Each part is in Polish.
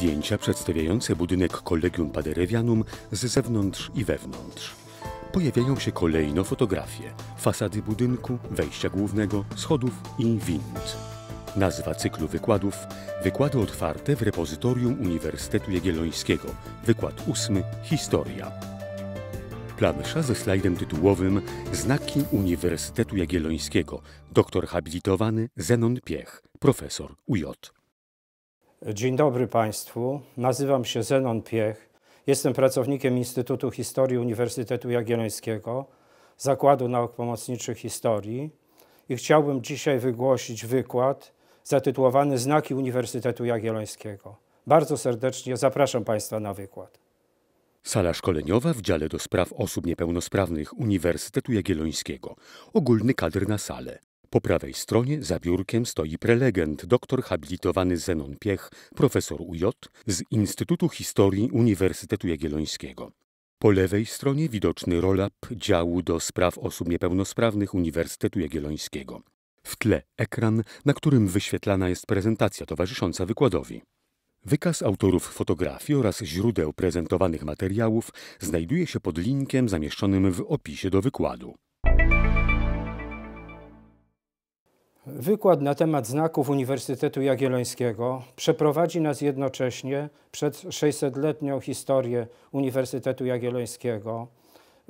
Zdjęcia przedstawiające budynek kolegium Paderewianum z zewnątrz i wewnątrz. Pojawiają się kolejno fotografie, fasady budynku, wejścia głównego, schodów i wind. Nazwa cyklu wykładów Wykłady otwarte w repozytorium Uniwersytetu Jagiellońskiego. Wykład ósmy Historia. Plansza ze slajdem tytułowym Znaki Uniwersytetu Jagiellońskiego. Doktor habilitowany Zenon Piech, profesor UJ. Dzień dobry Państwu. Nazywam się Zenon Piech. Jestem pracownikiem Instytutu Historii Uniwersytetu Jagiellońskiego, Zakładu Nauk Pomocniczych Historii i chciałbym dzisiaj wygłosić wykład zatytułowany Znaki Uniwersytetu Jagiellońskiego. Bardzo serdecznie zapraszam Państwa na wykład. Sala szkoleniowa w dziale do spraw osób niepełnosprawnych Uniwersytetu Jagiellońskiego. Ogólny kadr na salę. Po prawej stronie za biurkiem stoi prelegent, doktor habilitowany Zenon Piech, profesor UJ z Instytutu Historii Uniwersytetu Jagiellońskiego. Po lewej stronie widoczny rolap działu do spraw osób niepełnosprawnych Uniwersytetu Jagiellońskiego. W tle ekran, na którym wyświetlana jest prezentacja towarzysząca wykładowi. Wykaz autorów fotografii oraz źródeł prezentowanych materiałów znajduje się pod linkiem zamieszczonym w opisie do wykładu. Wykład na temat znaków Uniwersytetu Jagiellońskiego przeprowadzi nas jednocześnie przed 600-letnią historię Uniwersytetu Jagiellońskiego.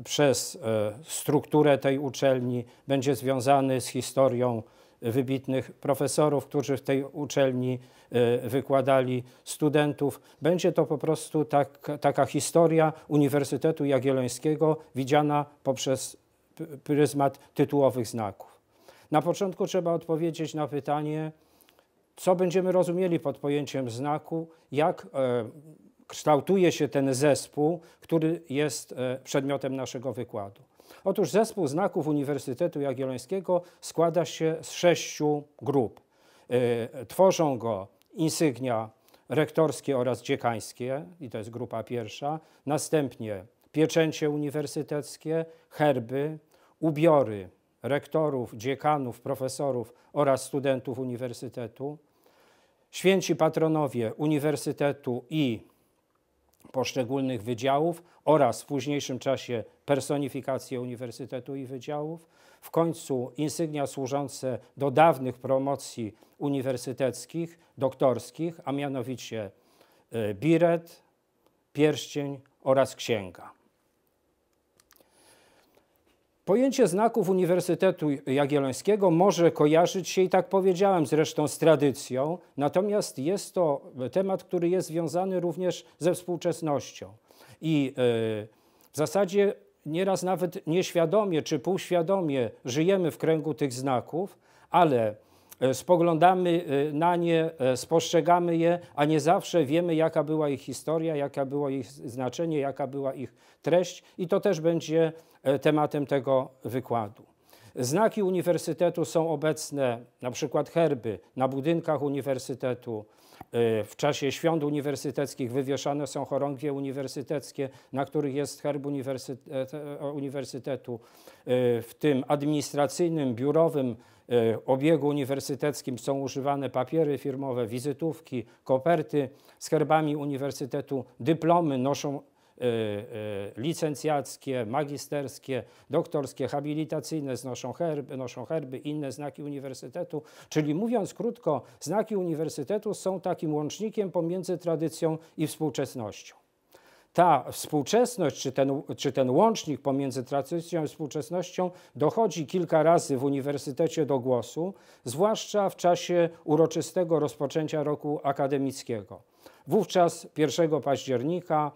Przez e, strukturę tej uczelni będzie związany z historią wybitnych profesorów, którzy w tej uczelni e, wykładali studentów. Będzie to po prostu tak, taka historia Uniwersytetu Jagiellońskiego widziana poprzez pryzmat tytułowych znaków. Na początku trzeba odpowiedzieć na pytanie, co będziemy rozumieli pod pojęciem znaku, jak e, kształtuje się ten zespół, który jest e, przedmiotem naszego wykładu. Otóż zespół znaków Uniwersytetu Jagiellońskiego składa się z sześciu grup. E, tworzą go insygnia rektorskie oraz dziekańskie, i to jest grupa pierwsza, następnie pieczęcie uniwersyteckie, herby, ubiory rektorów, dziekanów, profesorów oraz studentów uniwersytetu, święci patronowie uniwersytetu i poszczególnych wydziałów oraz w późniejszym czasie personifikacje uniwersytetu i wydziałów, w końcu insygnia służące do dawnych promocji uniwersyteckich, doktorskich, a mianowicie y, biret, pierścień oraz księga. Pojęcie znaków Uniwersytetu Jagiellońskiego może kojarzyć się, i tak powiedziałem zresztą, z tradycją, natomiast jest to temat, który jest związany również ze współczesnością. I e, w zasadzie nieraz nawet nieświadomie czy półświadomie żyjemy w kręgu tych znaków, ale E, spoglądamy e, na nie, e, spostrzegamy je, a nie zawsze wiemy, jaka była ich historia, jaka było ich znaczenie, jaka była ich treść, i to też będzie tematem tego wykładu. Znaki uniwersytetu są obecne, na przykład herby na budynkach uniwersytetu. W czasie świąt uniwersyteckich wywieszane są chorągwie uniwersyteckie, na których jest herb uniwersytetu. W tym administracyjnym, biurowym E, obiegu uniwersyteckim są używane papiery firmowe, wizytówki, koperty z herbami uniwersytetu, dyplomy noszą e, e, licencjackie, magisterskie, doktorskie, habilitacyjne znoszą herby, noszą herby, inne znaki uniwersytetu. Czyli mówiąc krótko, znaki uniwersytetu są takim łącznikiem pomiędzy tradycją i współczesnością ta współczesność, czy ten, czy ten łącznik pomiędzy tradycją i współczesnością dochodzi kilka razy w uniwersytecie do głosu, zwłaszcza w czasie uroczystego rozpoczęcia roku akademickiego. Wówczas 1 października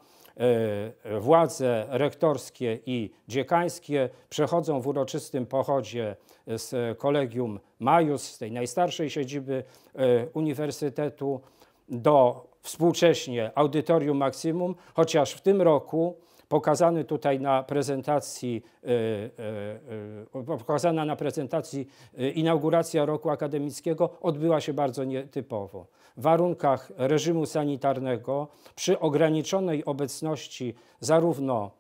e, władze rektorskie i dziekańskie przechodzą w uroczystym pochodzie z kolegium Majus, z tej najstarszej siedziby e, uniwersytetu, do współcześnie Audytorium maksimum, chociaż w tym roku pokazany tutaj na prezentacji, y, y, y, pokazana na prezentacji inauguracja roku akademickiego odbyła się bardzo nietypowo. W warunkach reżimu sanitarnego, przy ograniczonej obecności zarówno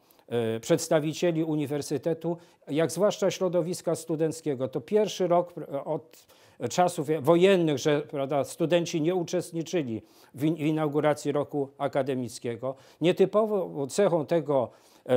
przedstawicieli uniwersytetu, jak zwłaszcza środowiska studenckiego. To pierwszy rok od czasów wojennych, że prawda, studenci nie uczestniczyli w inauguracji roku akademickiego. Nietypową cechą tego e,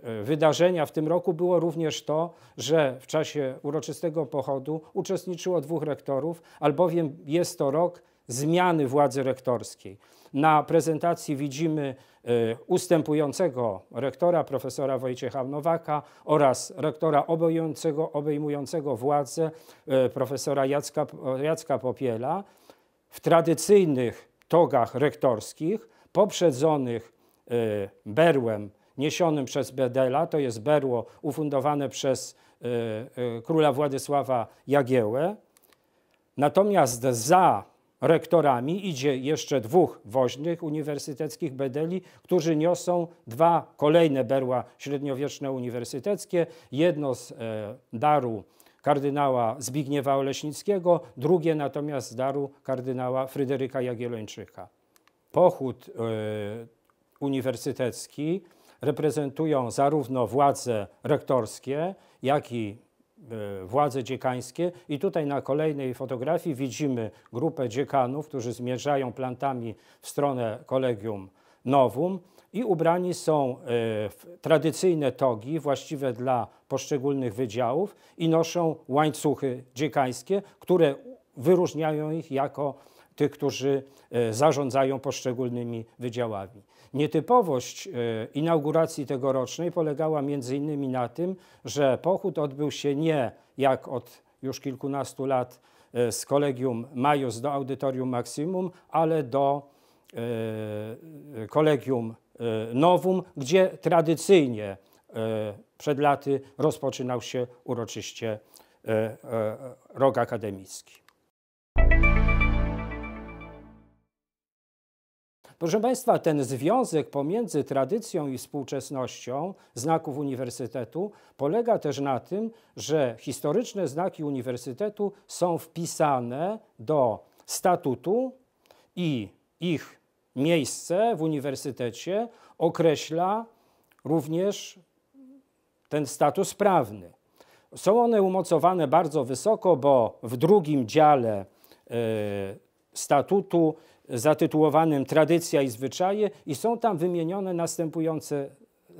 e, wydarzenia w tym roku było również to, że w czasie uroczystego pochodu uczestniczyło dwóch rektorów, albowiem jest to rok zmiany władzy rektorskiej. Na prezentacji widzimy e, ustępującego rektora, profesora Wojciecha Nowaka oraz rektora obejmującego, obejmującego władzę, e, profesora Jacka, Jacka Popiela w tradycyjnych togach rektorskich, poprzedzonych e, berłem niesionym przez Bedela, to jest berło ufundowane przez króla Władysława Jagiełę. Natomiast za rektorami idzie jeszcze dwóch woźnych uniwersyteckich bedeli, którzy niosą dwa kolejne berła średniowieczne uniwersyteckie, jedno z e, daru kardynała Zbigniewa Oleśnickiego, drugie natomiast z daru kardynała Fryderyka Jagiellończyka. Pochód e, uniwersytecki reprezentują zarówno władze rektorskie, jak i E, władze dziekańskie. I tutaj na kolejnej fotografii widzimy grupę dziekanów, którzy zmierzają plantami w stronę kolegium nowum i ubrani są e, w tradycyjne togi właściwe dla poszczególnych wydziałów i noszą łańcuchy dziekańskie, które wyróżniają ich jako tych, którzy e, zarządzają poszczególnymi wydziałami. Nietypowość e, inauguracji tegorocznej polegała m.in. na tym, że pochód odbył się nie jak od już kilkunastu lat e, z kolegium Majus do audytorium Maximum, ale do e, kolegium Nowum, gdzie tradycyjnie przed laty rozpoczynał się uroczyście rok akademicki. Proszę Państwa, ten związek pomiędzy tradycją i współczesnością znaków uniwersytetu polega też na tym, że historyczne znaki uniwersytetu są wpisane do statutu i ich miejsce w uniwersytecie określa również ten status prawny. Są one umocowane bardzo wysoko, bo w drugim dziale y, statutu zatytułowanym Tradycja i zwyczaje i są tam wymienione następujące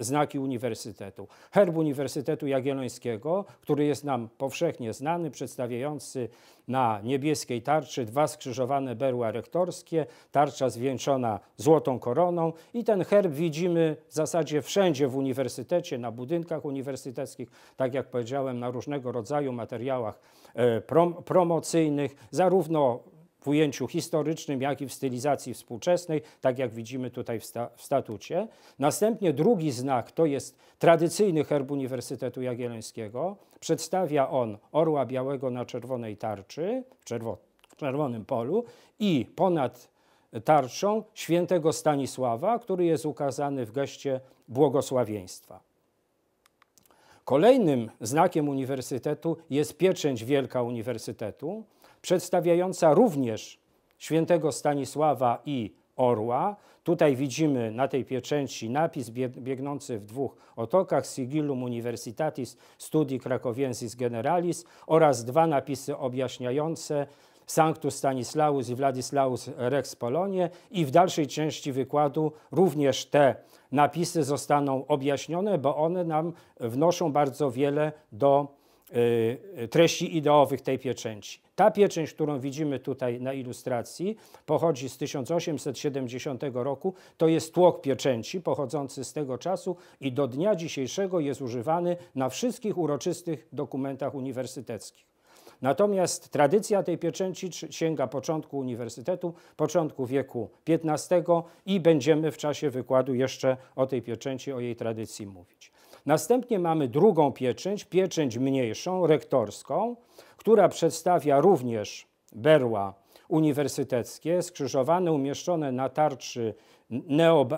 znaki uniwersytetu. Herb Uniwersytetu Jagiellońskiego, który jest nam powszechnie znany, przedstawiający na niebieskiej tarczy dwa skrzyżowane berła rektorskie, tarcza zwieńczona złotą koroną i ten herb widzimy w zasadzie wszędzie w uniwersytecie, na budynkach uniwersyteckich, tak jak powiedziałem, na różnego rodzaju materiałach e, prom promocyjnych, zarówno w ujęciu historycznym, jak i w stylizacji współczesnej, tak jak widzimy tutaj w, sta w statucie. Następnie drugi znak to jest tradycyjny herb Uniwersytetu Jagiellońskiego. Przedstawia on orła białego na czerwonej tarczy, w czerwo czerwonym polu i ponad tarczą świętego Stanisława, który jest ukazany w geście błogosławieństwa. Kolejnym znakiem uniwersytetu jest pieczęć wielka uniwersytetu przedstawiająca również świętego Stanisława i orła. Tutaj widzimy na tej pieczęci napis biegnący w dwóch otokach Sigillum Universitatis Studi Krakowiensis Generalis oraz dwa napisy objaśniające Sanctus Stanislaus i Vladislaus Rex Polonie i w dalszej części wykładu również te napisy zostaną objaśnione, bo one nam wnoszą bardzo wiele do Y, y, treści ideowych tej pieczęci. Ta pieczęć, którą widzimy tutaj na ilustracji, pochodzi z 1870 roku. To jest tłok pieczęci pochodzący z tego czasu i do dnia dzisiejszego jest używany na wszystkich uroczystych dokumentach uniwersyteckich. Natomiast tradycja tej pieczęci sięga początku uniwersytetu, początku wieku XV i będziemy w czasie wykładu jeszcze o tej pieczęci, o jej tradycji mówić. Następnie mamy drugą pieczęć, pieczęć mniejszą, rektorską, która przedstawia również berła uniwersyteckie, skrzyżowane, umieszczone na tarczy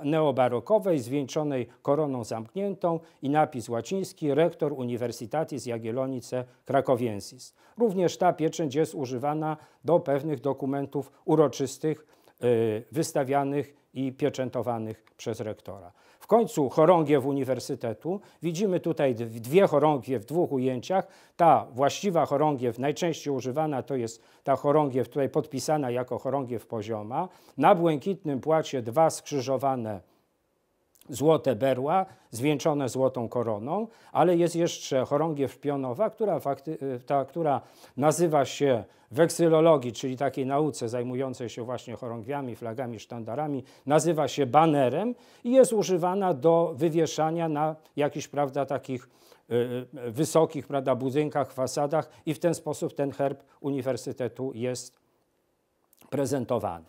neobarokowej, zwieńczonej koroną zamkniętą i napis łaciński Rector Universitatis Jagiellonice Krakowiensis. Również ta pieczęć jest używana do pewnych dokumentów uroczystych, y, wystawianych i pieczętowanych przez rektora. W końcu chorągiew uniwersytetu. Widzimy tutaj dwie chorągie w dwóch ujęciach. Ta właściwa chorągiew, najczęściej używana, to jest ta chorągiew tutaj podpisana jako chorągiew pozioma. Na błękitnym płacie dwa skrzyżowane złote berła zwieńczone złotą koroną, ale jest jeszcze chorągiew pionowa, która, y, ta, która nazywa się w czyli takiej nauce zajmującej się właśnie chorągwiami, flagami, sztandarami, nazywa się banerem i jest używana do wywieszania na jakichś, prawda, takich y, y, wysokich, prawda, budynkach, fasadach i w ten sposób ten herb uniwersytetu jest prezentowany.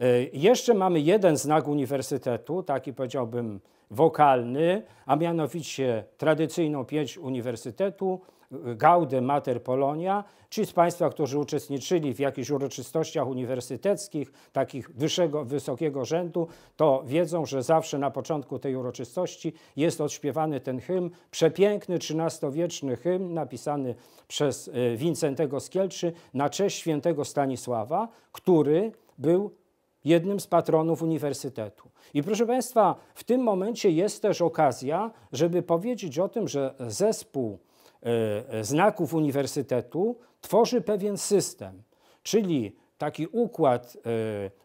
E, jeszcze mamy jeden znak uniwersytetu, taki powiedziałbym wokalny, a mianowicie tradycyjną pięć uniwersytetu, e, Gaudę Mater Polonia. Ci z Państwa, którzy uczestniczyli w jakichś uroczystościach uniwersyteckich, takich wyższego, wysokiego rzędu, to wiedzą, że zawsze na początku tej uroczystości jest odśpiewany ten hymn, przepiękny XIII-wieczny hymn napisany przez e, Wincentego Skielczy na cześć świętego Stanisława, który był jednym z patronów uniwersytetu. I proszę Państwa, w tym momencie jest też okazja, żeby powiedzieć o tym, że zespół e, e, znaków uniwersytetu tworzy pewien system, czyli taki układ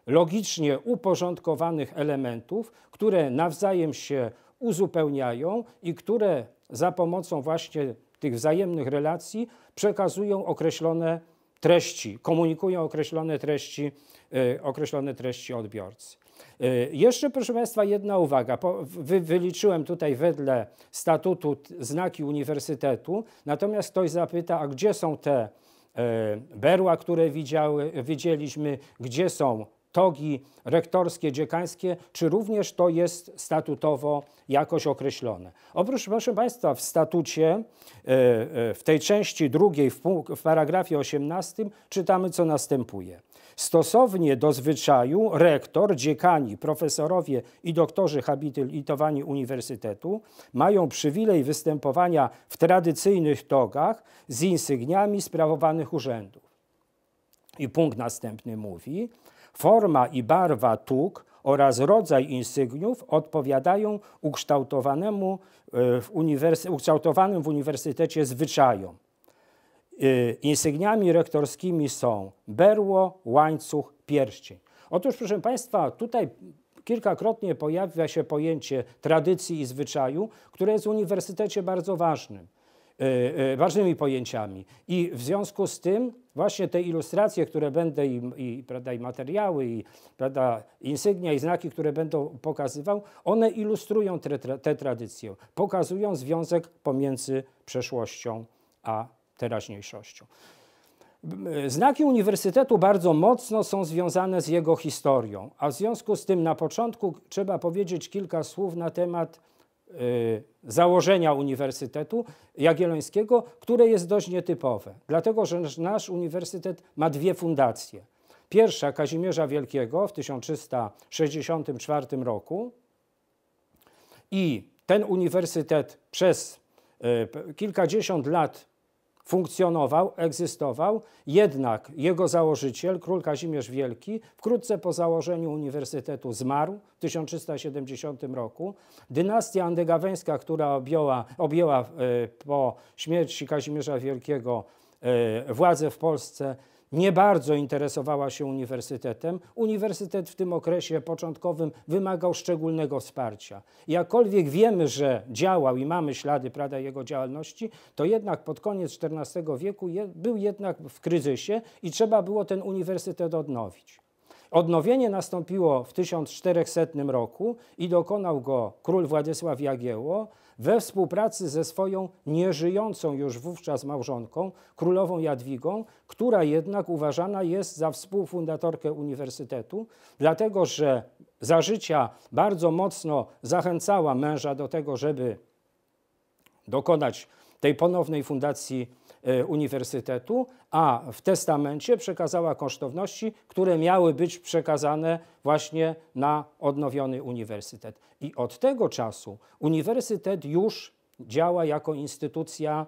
e, logicznie uporządkowanych elementów, które nawzajem się uzupełniają i które za pomocą właśnie tych wzajemnych relacji przekazują określone treści, komunikują określone treści, e, określone treści odbiorcy. E, jeszcze, proszę Państwa, jedna uwaga. wyliczyłem tutaj wedle statutu znaki uniwersytetu, natomiast ktoś zapyta, a gdzie są te e, berła, które widziały, widzieliśmy, gdzie są togi rektorskie, dziekańskie, czy również to jest statutowo jakoś określone. Oprócz, proszę Państwa, w statucie, e, e, w tej części drugiej, w paragrafie 18 czytamy, co następuje. Stosownie do zwyczaju rektor, dziekani, profesorowie i doktorzy habilitowani uniwersytetu mają przywilej występowania w tradycyjnych togach z insygniami sprawowanych urzędów. I punkt następny mówi, Forma i barwa tuk oraz rodzaj insygniów odpowiadają ukształtowanemu e, w ukształtowanym w uniwersytecie zwyczajom. E, insygniami rektorskimi są berło, łańcuch, pierścień. Otóż, proszę Państwa, tutaj kilkakrotnie pojawia się pojęcie tradycji i zwyczaju, które jest w uniwersytecie bardzo ważnym. E, e, ważnymi pojęciami. I w związku z tym właśnie te ilustracje, które będę i, i, prawda, i materiały, i prawda, insygnia, i znaki, które będą pokazywał, one ilustrują tę tradycję, pokazują związek pomiędzy przeszłością a teraźniejszością. E, znaki uniwersytetu bardzo mocno są związane z jego historią, a w związku z tym na początku trzeba powiedzieć kilka słów na temat Y, założenia Uniwersytetu Jagiellońskiego, które jest dość nietypowe, dlatego że nasz uniwersytet ma dwie fundacje. Pierwsza Kazimierza Wielkiego w 1364 roku i ten uniwersytet przez y, kilkadziesiąt lat funkcjonował, egzystował, jednak jego założyciel, król Kazimierz Wielki, wkrótce po założeniu uniwersytetu zmarł w 1370 roku. Dynastia andegaweńska, która objęła, objęła e, po śmierci Kazimierza Wielkiego e, władzę w Polsce, nie bardzo interesowała się uniwersytetem. Uniwersytet w tym okresie początkowym wymagał szczególnego wsparcia. Jakkolwiek wiemy, że działał i mamy ślady prawda, jego działalności, to jednak pod koniec XIV wieku je, był jednak w kryzysie i trzeba było ten uniwersytet odnowić. Odnowienie nastąpiło w 1400 roku i dokonał go król Władysław Jagiełło we współpracy ze swoją nieżyjącą już wówczas małżonką, królową Jadwigą, która jednak uważana jest za współfundatorkę uniwersytetu, dlatego że za życia bardzo mocno zachęcała męża do tego, żeby dokonać tej ponownej fundacji E, uniwersytetu, a w testamencie przekazała kosztowności, które miały być przekazane właśnie na odnowiony uniwersytet. I od tego czasu uniwersytet już działa jako instytucja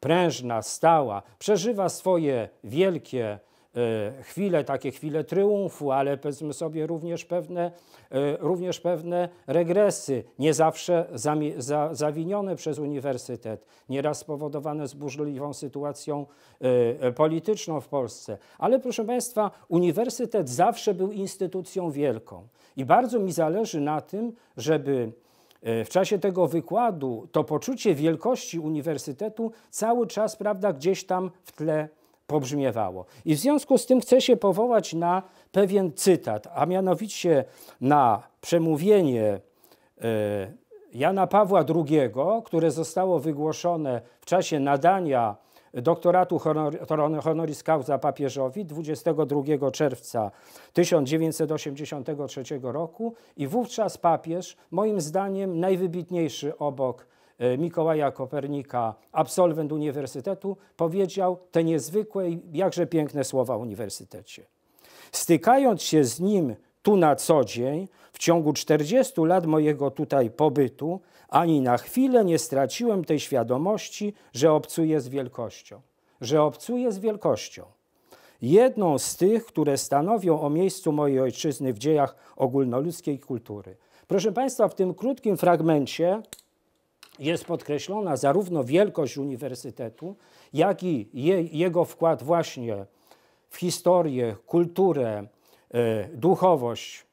prężna, stała, przeżywa swoje wielkie E, chwile, takie chwile tryumfu, ale powiedzmy sobie również pewne, e, również pewne regresy, nie zawsze zami, za, zawinione przez uniwersytet, nieraz spowodowane z burzliwą sytuacją e, polityczną w Polsce. Ale proszę Państwa, uniwersytet zawsze był instytucją wielką i bardzo mi zależy na tym, żeby w czasie tego wykładu to poczucie wielkości uniwersytetu cały czas, prawda, gdzieś tam w tle pobrzmiewało. I w związku z tym chcę się powołać na pewien cytat, a mianowicie na przemówienie e, Jana Pawła II, które zostało wygłoszone w czasie nadania doktoratu honoris causa papieżowi 22 czerwca 1983 roku i wówczas papież, moim zdaniem najwybitniejszy obok E, Mikołaja Kopernika, absolwent uniwersytetu, powiedział te niezwykłe i jakże piękne słowa o uniwersytecie. Stykając się z nim tu na co dzień, w ciągu 40 lat mojego tutaj pobytu, ani na chwilę nie straciłem tej świadomości, że obcuję z wielkością. Że obcuję z wielkością. Jedną z tych, które stanowią o miejscu mojej ojczyzny w dziejach ogólnoludzkiej kultury. Proszę Państwa, w tym krótkim fragmencie jest podkreślona zarówno wielkość uniwersytetu, jak i je, jego wkład właśnie w historię, kulturę, y, duchowość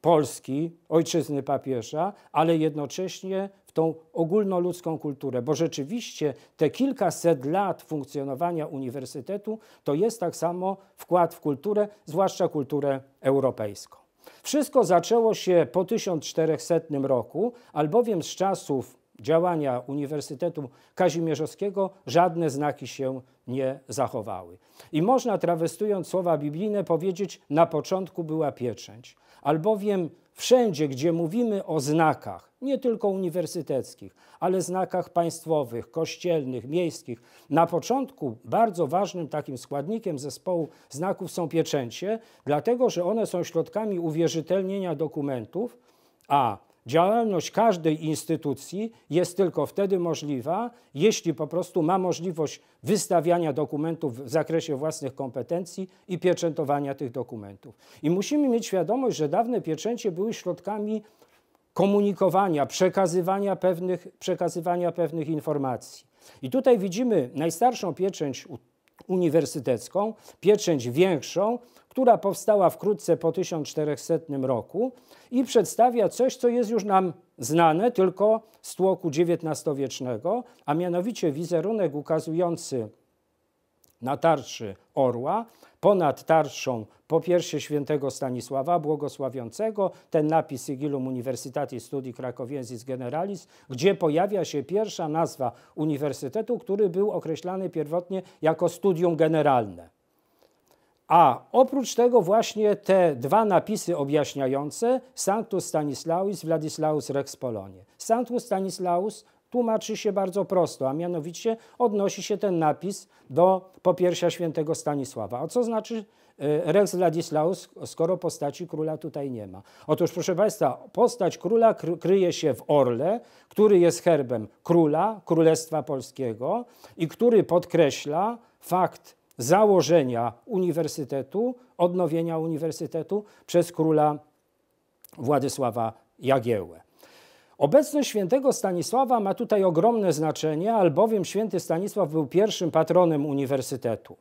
Polski, ojczyzny papieża, ale jednocześnie w tą ogólnoludzką kulturę, bo rzeczywiście te kilkaset lat funkcjonowania uniwersytetu to jest tak samo wkład w kulturę, zwłaszcza kulturę europejską. Wszystko zaczęło się po 1400 roku, albowiem z czasów działania Uniwersytetu Kazimierzowskiego żadne znaki się nie zachowały. I można, trawestując słowa biblijne, powiedzieć: Na początku była pieczęć, albowiem wszędzie, gdzie mówimy o znakach, nie tylko uniwersyteckich, ale znakach państwowych, kościelnych, miejskich, na początku bardzo ważnym takim składnikiem zespołu znaków są pieczęcie, dlatego że one są środkami uwierzytelnienia dokumentów, a Działalność każdej instytucji jest tylko wtedy możliwa, jeśli po prostu ma możliwość wystawiania dokumentów w zakresie własnych kompetencji i pieczętowania tych dokumentów. I musimy mieć świadomość, że dawne pieczęcie były środkami komunikowania, przekazywania pewnych, przekazywania pewnych informacji. I tutaj widzimy najstarszą pieczęć uniwersytecką, pieczęć większą, która powstała wkrótce po 1400 roku i przedstawia coś, co jest już nam znane tylko z tłoku XIX-wiecznego, a mianowicie wizerunek ukazujący na tarczy orła, ponad tarczą po pierwsze świętego Stanisława Błogosławiącego, ten napis Sigillum Universitatis Studi Krakowiensis Generalis, gdzie pojawia się pierwsza nazwa uniwersytetu, który był określany pierwotnie jako studium generalne. A oprócz tego właśnie te dwa napisy objaśniające Sanctus Stanislaus, Vladislaus Rex Polonie. Sanctus Stanislaus Tłumaczy się bardzo prosto, a mianowicie odnosi się ten napis do popiersia świętego Stanisława. A co znaczy e, Rex Ladislaus, skoro postaci króla tutaj nie ma. Otóż, proszę Państwa, postać króla kryje się w orle, który jest herbem króla, Królestwa Polskiego i który podkreśla fakt założenia uniwersytetu, odnowienia uniwersytetu przez króla Władysława Jagiełę. Obecność świętego Stanisława ma tutaj ogromne znaczenie, albowiem święty Stanisław był pierwszym patronem uniwersytetu.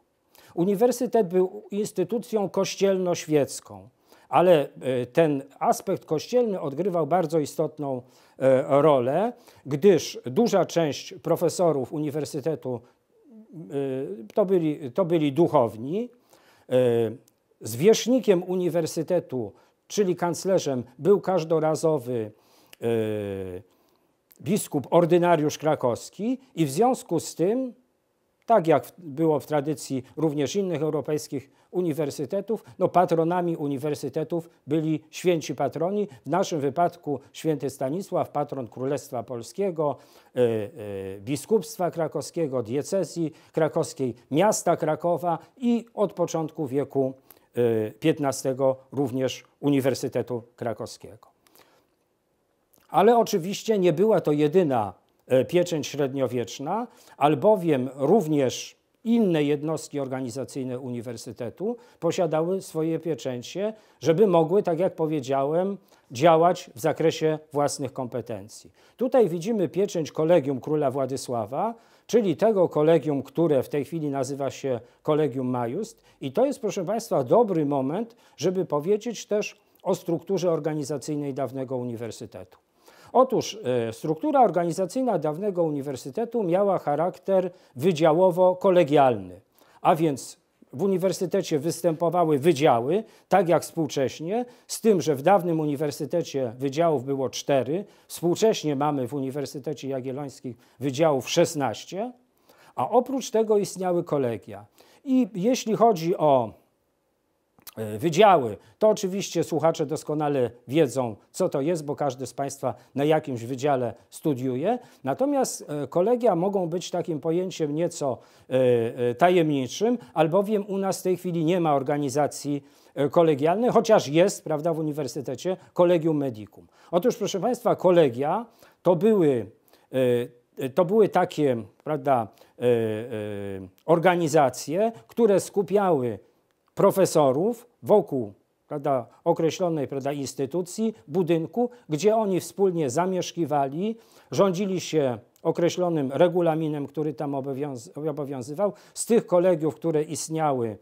Uniwersytet był instytucją kościelno-świecką, ale e, ten aspekt kościelny odgrywał bardzo istotną e, rolę, gdyż duża część profesorów uniwersytetu e, to byli, to byli duchowni. Zwierzchnikiem uniwersytetu, czyli kanclerzem, był każdorazowy E, biskup ordynariusz krakowski i w związku z tym, tak jak było w tradycji również innych europejskich uniwersytetów, no patronami uniwersytetów byli święci patroni, w naszym wypadku święty Stanisław, patron Królestwa Polskiego, e, e, biskupstwa krakowskiego, diecezji krakowskiej, miasta Krakowa i od początku wieku XV również Uniwersytetu Krakowskiego. Ale oczywiście nie była to jedyna e, pieczęć średniowieczna, albowiem również inne jednostki organizacyjne uniwersytetu posiadały swoje pieczęcie, żeby mogły, tak jak powiedziałem, działać w zakresie własnych kompetencji. Tutaj widzimy pieczęć Kolegium Króla Władysława, czyli tego kolegium, które w tej chwili nazywa się Kolegium Majust. I to jest, proszę Państwa, dobry moment, żeby powiedzieć też o strukturze organizacyjnej dawnego uniwersytetu. Otóż e, struktura organizacyjna dawnego uniwersytetu miała charakter wydziałowo-kolegialny, a więc w uniwersytecie występowały wydziały, tak jak współcześnie, z tym, że w dawnym uniwersytecie wydziałów było cztery, współcześnie mamy w Uniwersytecie Jagiellońskim wydziałów 16, a oprócz tego istniały kolegia. I jeśli chodzi o E, wydziały. To oczywiście słuchacze doskonale wiedzą, co to jest, bo każdy z Państwa na jakimś wydziale studiuje. Natomiast e, kolegia mogą być takim pojęciem nieco e, tajemniczym, albowiem u nas w tej chwili nie ma organizacji kolegialnej, chociaż jest, prawda, w uniwersytecie Kolegium Medicum. Otóż, proszę Państwa, kolegia to były to były takie prawda, organizacje, które skupiały profesorów wokół prawda, określonej prawda, instytucji, budynku, gdzie oni wspólnie zamieszkiwali, rządzili się określonym regulaminem, który tam obowiązywał. Z tych kolegiów, które istniały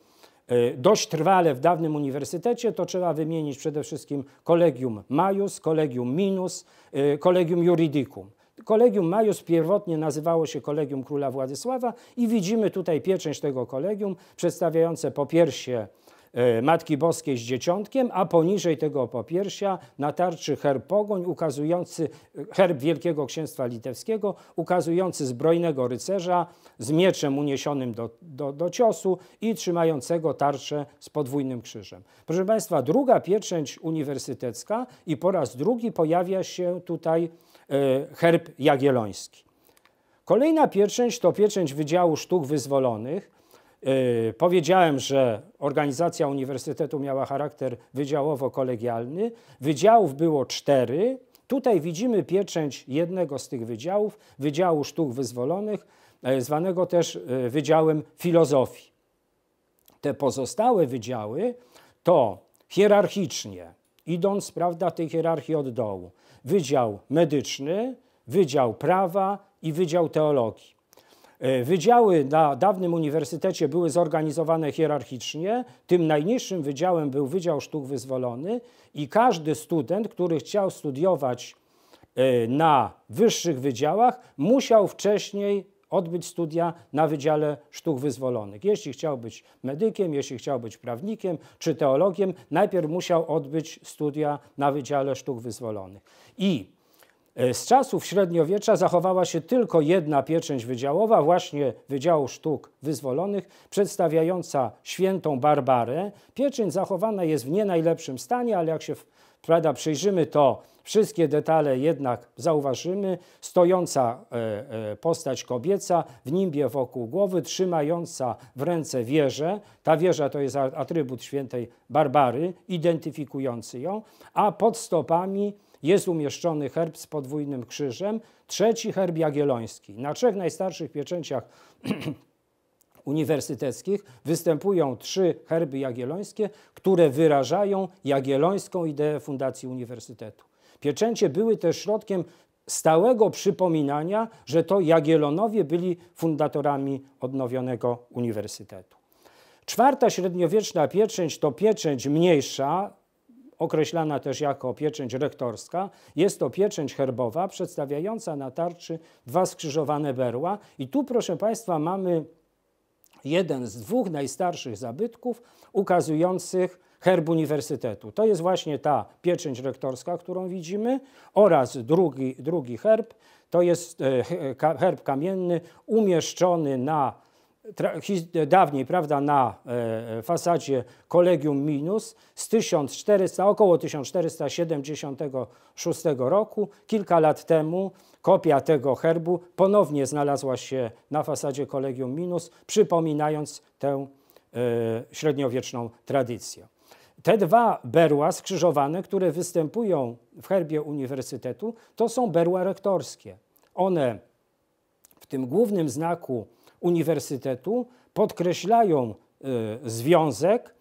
e, dość trwale w dawnym uniwersytecie, to trzeba wymienić przede wszystkim kolegium majus, kolegium minus, e, kolegium juridicum. Kolegium Majus pierwotnie nazywało się Kolegium Króla Władysława i widzimy tutaj pieczęć tego kolegium przedstawiające po piersie e, Matki Boskiej z Dzieciątkiem, a poniżej tego popiersia na tarczy herb Pogoń, ukazujący e, herb Wielkiego Księstwa Litewskiego, ukazujący zbrojnego rycerza z mieczem uniesionym do, do, do ciosu i trzymającego tarczę z podwójnym krzyżem. Proszę Państwa, druga pieczęć uniwersytecka i po raz drugi pojawia się tutaj E, herb jagielloński. Kolejna pieczęć to pieczęć Wydziału Sztuk Wyzwolonych. E, powiedziałem, że organizacja uniwersytetu miała charakter wydziałowo-kolegialny. Wydziałów było cztery. Tutaj widzimy pieczęć jednego z tych wydziałów, Wydziału Sztuk Wyzwolonych, e, zwanego też Wydziałem Filozofii. Te pozostałe wydziały to hierarchicznie, idąc prawda, tej hierarchii od dołu, Wydział Medyczny, Wydział Prawa i Wydział Teologii. E, wydziały na dawnym uniwersytecie były zorganizowane hierarchicznie. Tym najniższym wydziałem był Wydział Sztuk Wyzwolony i każdy student, który chciał studiować e, na wyższych wydziałach, musiał wcześniej odbyć studia na Wydziale Sztuk Wyzwolonych. Jeśli chciał być medykiem, jeśli chciał być prawnikiem czy teologiem, najpierw musiał odbyć studia na Wydziale Sztuk Wyzwolonych. I e, z czasów średniowiecza zachowała się tylko jedna pieczęć wydziałowa, właśnie Wydziału Sztuk Wyzwolonych, przedstawiająca świętą Barbarę. Pieczęć zachowana jest w nie najlepszym stanie, ale jak się prawda, przyjrzymy to, wszystkie detale jednak zauważymy, stojąca e, e, postać kobieca w nimbie wokół głowy, trzymająca w ręce wieżę, ta wieża to jest atrybut świętej Barbary, identyfikujący ją, a pod stopami jest umieszczony herb z podwójnym krzyżem, trzeci herb jagielloński. Na trzech najstarszych pieczęciach uniwersyteckich występują trzy herby jagiellońskie, które wyrażają jagiellońską ideę fundacji uniwersytetu. Pieczęcie były też środkiem stałego przypominania, że to Jagiellonowie byli fundatorami odnowionego uniwersytetu. Czwarta średniowieczna pieczęć to pieczęć mniejsza, określana też jako pieczęć rektorska. Jest to pieczęć herbowa przedstawiająca na tarczy dwa skrzyżowane berła i tu proszę Państwa mamy jeden z dwóch najstarszych zabytków ukazujących herb uniwersytetu. To jest właśnie ta pieczęć rektorska, którą widzimy, oraz drugi, drugi herb. To jest e, herb kamienny umieszczony na e, dawniej, prawda, na e, fasadzie Kolegium Minus z 1400, około 1476 roku, kilka lat temu Kopia tego herbu ponownie znalazła się na fasadzie Kolegium Minus, przypominając tę y, średniowieczną tradycję. Te dwa berła skrzyżowane, które występują w herbie uniwersytetu, to są berła rektorskie. One w tym głównym znaku uniwersytetu podkreślają y, związek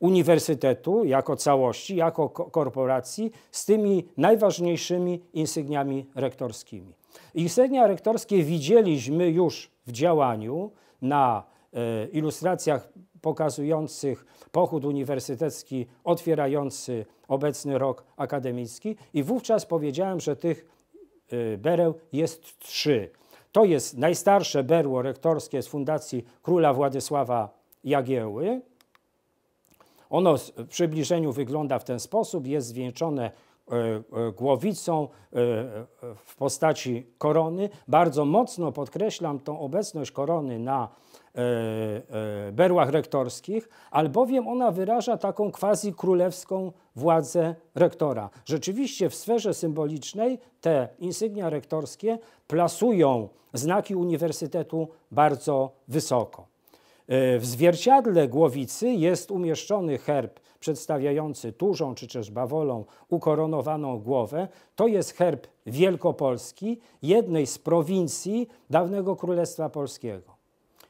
uniwersytetu jako całości, jako korporacji z tymi najważniejszymi insygniami rektorskimi. Insygnia rektorskie widzieliśmy już w działaniu na e, ilustracjach pokazujących pochód uniwersytecki otwierający obecny rok akademicki i wówczas powiedziałem, że tych e, bereł jest trzy. To jest najstarsze berło rektorskie z Fundacji Króla Władysława Jagieły, ono w przybliżeniu wygląda w ten sposób, jest zwieńczone e, e, głowicą e, w postaci korony. Bardzo mocno podkreślam tą obecność korony na berłach rektorskich, albowiem ona wyraża taką quasi królewską władzę rektora. Rzeczywiście w sferze symbolicznej te insygnia rektorskie plasują znaki uniwersytetu bardzo wysoko. E, w zwierciadle głowicy jest umieszczony herb przedstawiający turzą czy też bawolą ukoronowaną głowę. To jest herb Wielkopolski, jednej z prowincji dawnego Królestwa Polskiego.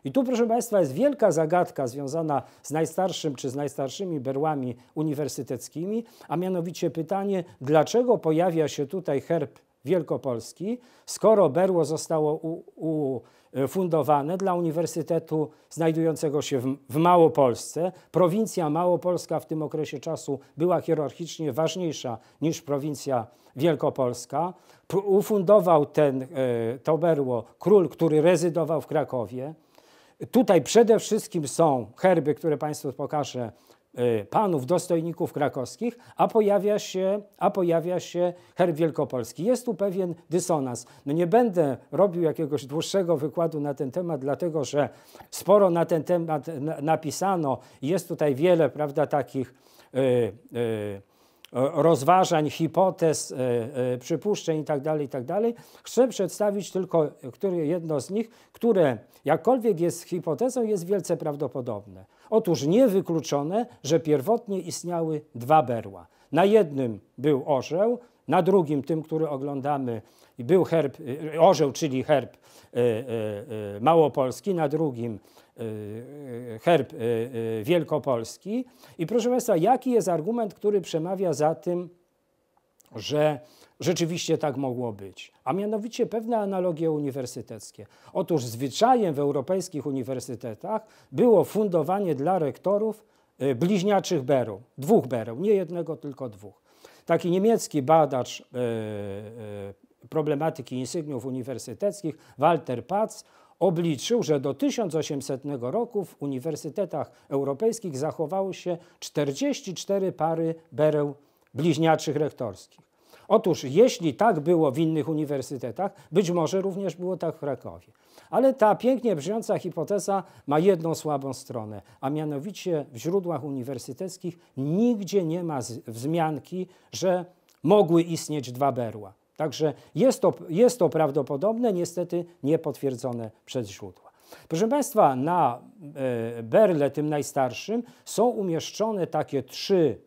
I tu, proszę Państwa, jest wielka zagadka związana z najstarszym czy z najstarszymi berłami uniwersyteckimi, a mianowicie pytanie, dlaczego pojawia się tutaj herb Wielkopolski, skoro berło zostało u, u E, fundowane dla uniwersytetu znajdującego się w, Małopolsce. Prowincja Małopolska w tym okresie czasu była hierarchicznie ważniejsza niż prowincja Wielkopolska. Ufundował ten, e, to berło król, który rezydował w Krakowie. Tutaj przede wszystkim są herby, które Państwu pokażę, Y, panów, dostojników krakowskich, a pojawia się, a pojawia się herb wielkopolski. Jest tu pewien dysonans. No nie będę robił jakiegoś dłuższego wykładu na ten temat, dlatego że sporo na ten temat napisano. Jest tutaj wiele prawda, takich y, y, rozważań, hipotez, przypuszczeń itd., tak itd. Tak Chcę przedstawić tylko które, jedno z nich, które jakkolwiek jest hipotezą, jest wielce prawdopodobne. Otóż niewykluczone, że pierwotnie istniały dwa berła. Na jednym był orzeł, na drugim, tym, który oglądamy, był herb, y, orzeł, czyli herb y, y, małopolski, na drugim herb wielkopolski. I proszę Państwa, jaki jest argument, który przemawia za tym, że rzeczywiście tak mogło być, a mianowicie pewne analogie uniwersyteckie. Otóż zwyczajem w europejskich uniwersytetach było fundowanie dla rektorów y, bliźniaczych bereł, dwóch bereł, nie jednego, tylko dwóch. Taki niemiecki badacz y, y, problematyki insygniów uniwersyteckich, Walter Patz, obliczył, że do 1800 roku w uniwersytetach europejskich zachowało się 44 pary bereł bliźniaczych rektorskich. Otóż jeśli tak było w innych uniwersytetach, być może również było tak w Krakowie. Ale ta pięknie brzmiąca hipoteza ma jedną słabą stronę, a mianowicie w źródłach uniwersyteckich nigdzie nie ma wzmianki, że mogły istnieć dwa berła. Także jest to, jest to prawdopodobne, niestety niepotwierdzone przez źródła. Proszę Państwa, na e, berle, tym najstarszym, są umieszczone takie trzy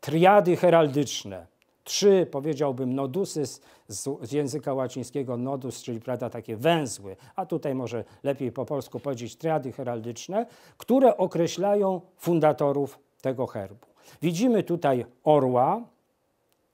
triady heraldyczne – trzy, powiedziałbym, nodusy z, z, języka łacińskiego nodus, czyli prawda, takie węzły, a tutaj może lepiej po polsku powiedzieć triady heraldyczne, które określają fundatorów tego herbu. Widzimy tutaj orła,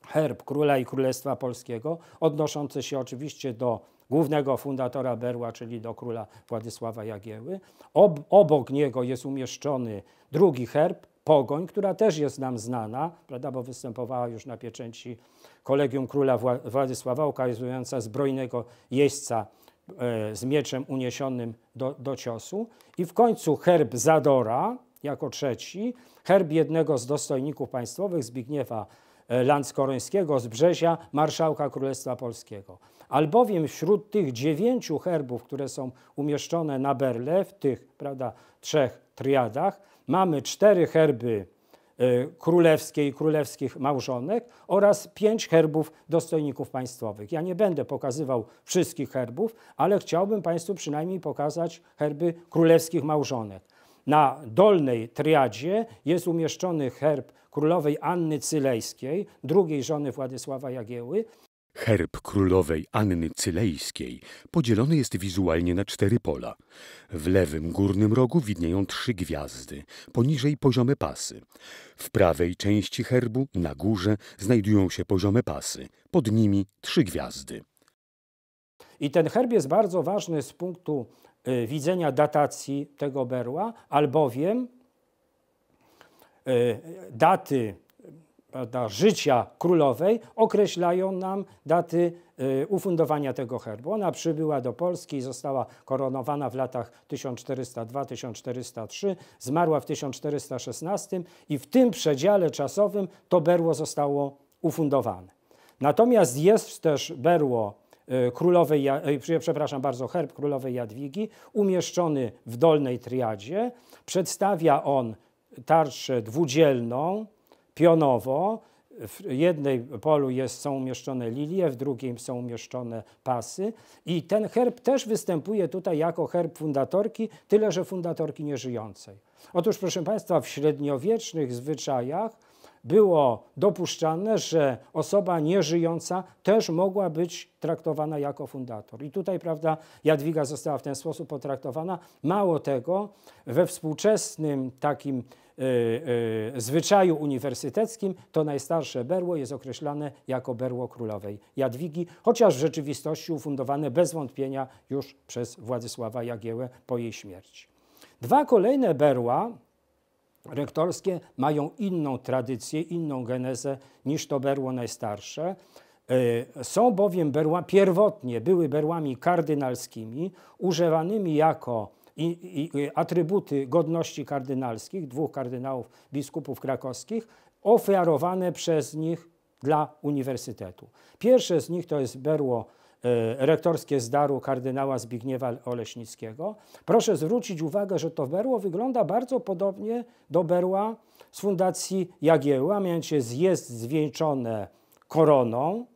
herb króla i królestwa polskiego, odnoszący się oczywiście do głównego fundatora Berła, czyli do króla Władysława Jagieły. Ob, obok niego jest umieszczony drugi herb, Pogoń, która też jest nam znana, prawda, bo występowała już na pieczęci Kolegium Króla Władysława, ukazująca zbrojnego jeźdźca e, z mieczem uniesionym do, do ciosu. I w końcu herb Zadora jako trzeci, herb jednego z dostojników państwowych Zbigniewa e, Landskorońskiego z Brzezia, marszałka Królestwa Polskiego. Albowiem wśród tych dziewięciu herbów, które są umieszczone na berle, w tych prawda, trzech triadach, mamy cztery herby e, królewskiej i królewskich małżonek oraz pięć herbów dostojników państwowych. Ja nie będę pokazywał wszystkich herbów, ale chciałbym Państwu przynajmniej pokazać herby królewskich małżonek. Na dolnej triadzie jest umieszczony herb królowej Anny Cylejskiej, drugiej żony Władysława Jagieły Herb królowej Anny Cylejskiej podzielony jest wizualnie na cztery pola. W lewym górnym rogu widnieją trzy gwiazdy, poniżej poziome pasy. W prawej części herbu, na górze, znajdują się poziome pasy, pod nimi trzy gwiazdy. I ten herb jest bardzo ważny z punktu y, widzenia datacji tego berła, albowiem y, daty prawda, życia królowej określają nam daty y, ufundowania tego herbu. Ona przybyła do Polski i została koronowana w latach 1402-1403, zmarła w 1416 i w tym przedziale czasowym to berło zostało ufundowane. Natomiast jest też berło y, królowej, y, przepraszam bardzo, herb królowej Jadwigi umieszczony w dolnej triadzie. Przedstawia on tarczę dwudzielną, pionowo. W jednej polu jest, są umieszczone lilie, w drugim są umieszczone pasy. I ten herb też występuje tutaj jako herb fundatorki, tyle że fundatorki nieżyjącej. Otóż, proszę Państwa, w średniowiecznych zwyczajach było dopuszczalne, że osoba nieżyjąca też mogła być traktowana jako fundator. I tutaj, prawda, Jadwiga została w ten sposób potraktowana. Mało tego, we współczesnym takim y, y, zwyczaju uniwersyteckim to najstarsze berło jest określane jako berło królowej Jadwigi, chociaż w rzeczywistości ufundowane bez wątpienia już przez Władysława Jagiełę po jej śmierci. Dwa kolejne berła rektorskie mają inną tradycję, inną genezę niż to berło najstarsze. E, są bowiem berła, pierwotnie były berłami kardynalskimi, używanymi jako i, i, atrybuty godności kardynalskich, dwóch kardynałów biskupów krakowskich, ofiarowane przez nich dla uniwersytetu. Pierwsze z nich to jest berło E, rektorskie zdaru kardynała Zbigniewa Oleśnickiego. Proszę zwrócić uwagę, że to berło wygląda bardzo podobnie do berła z fundacji Jagiełła, mianowicie jest zwieńczone koroną.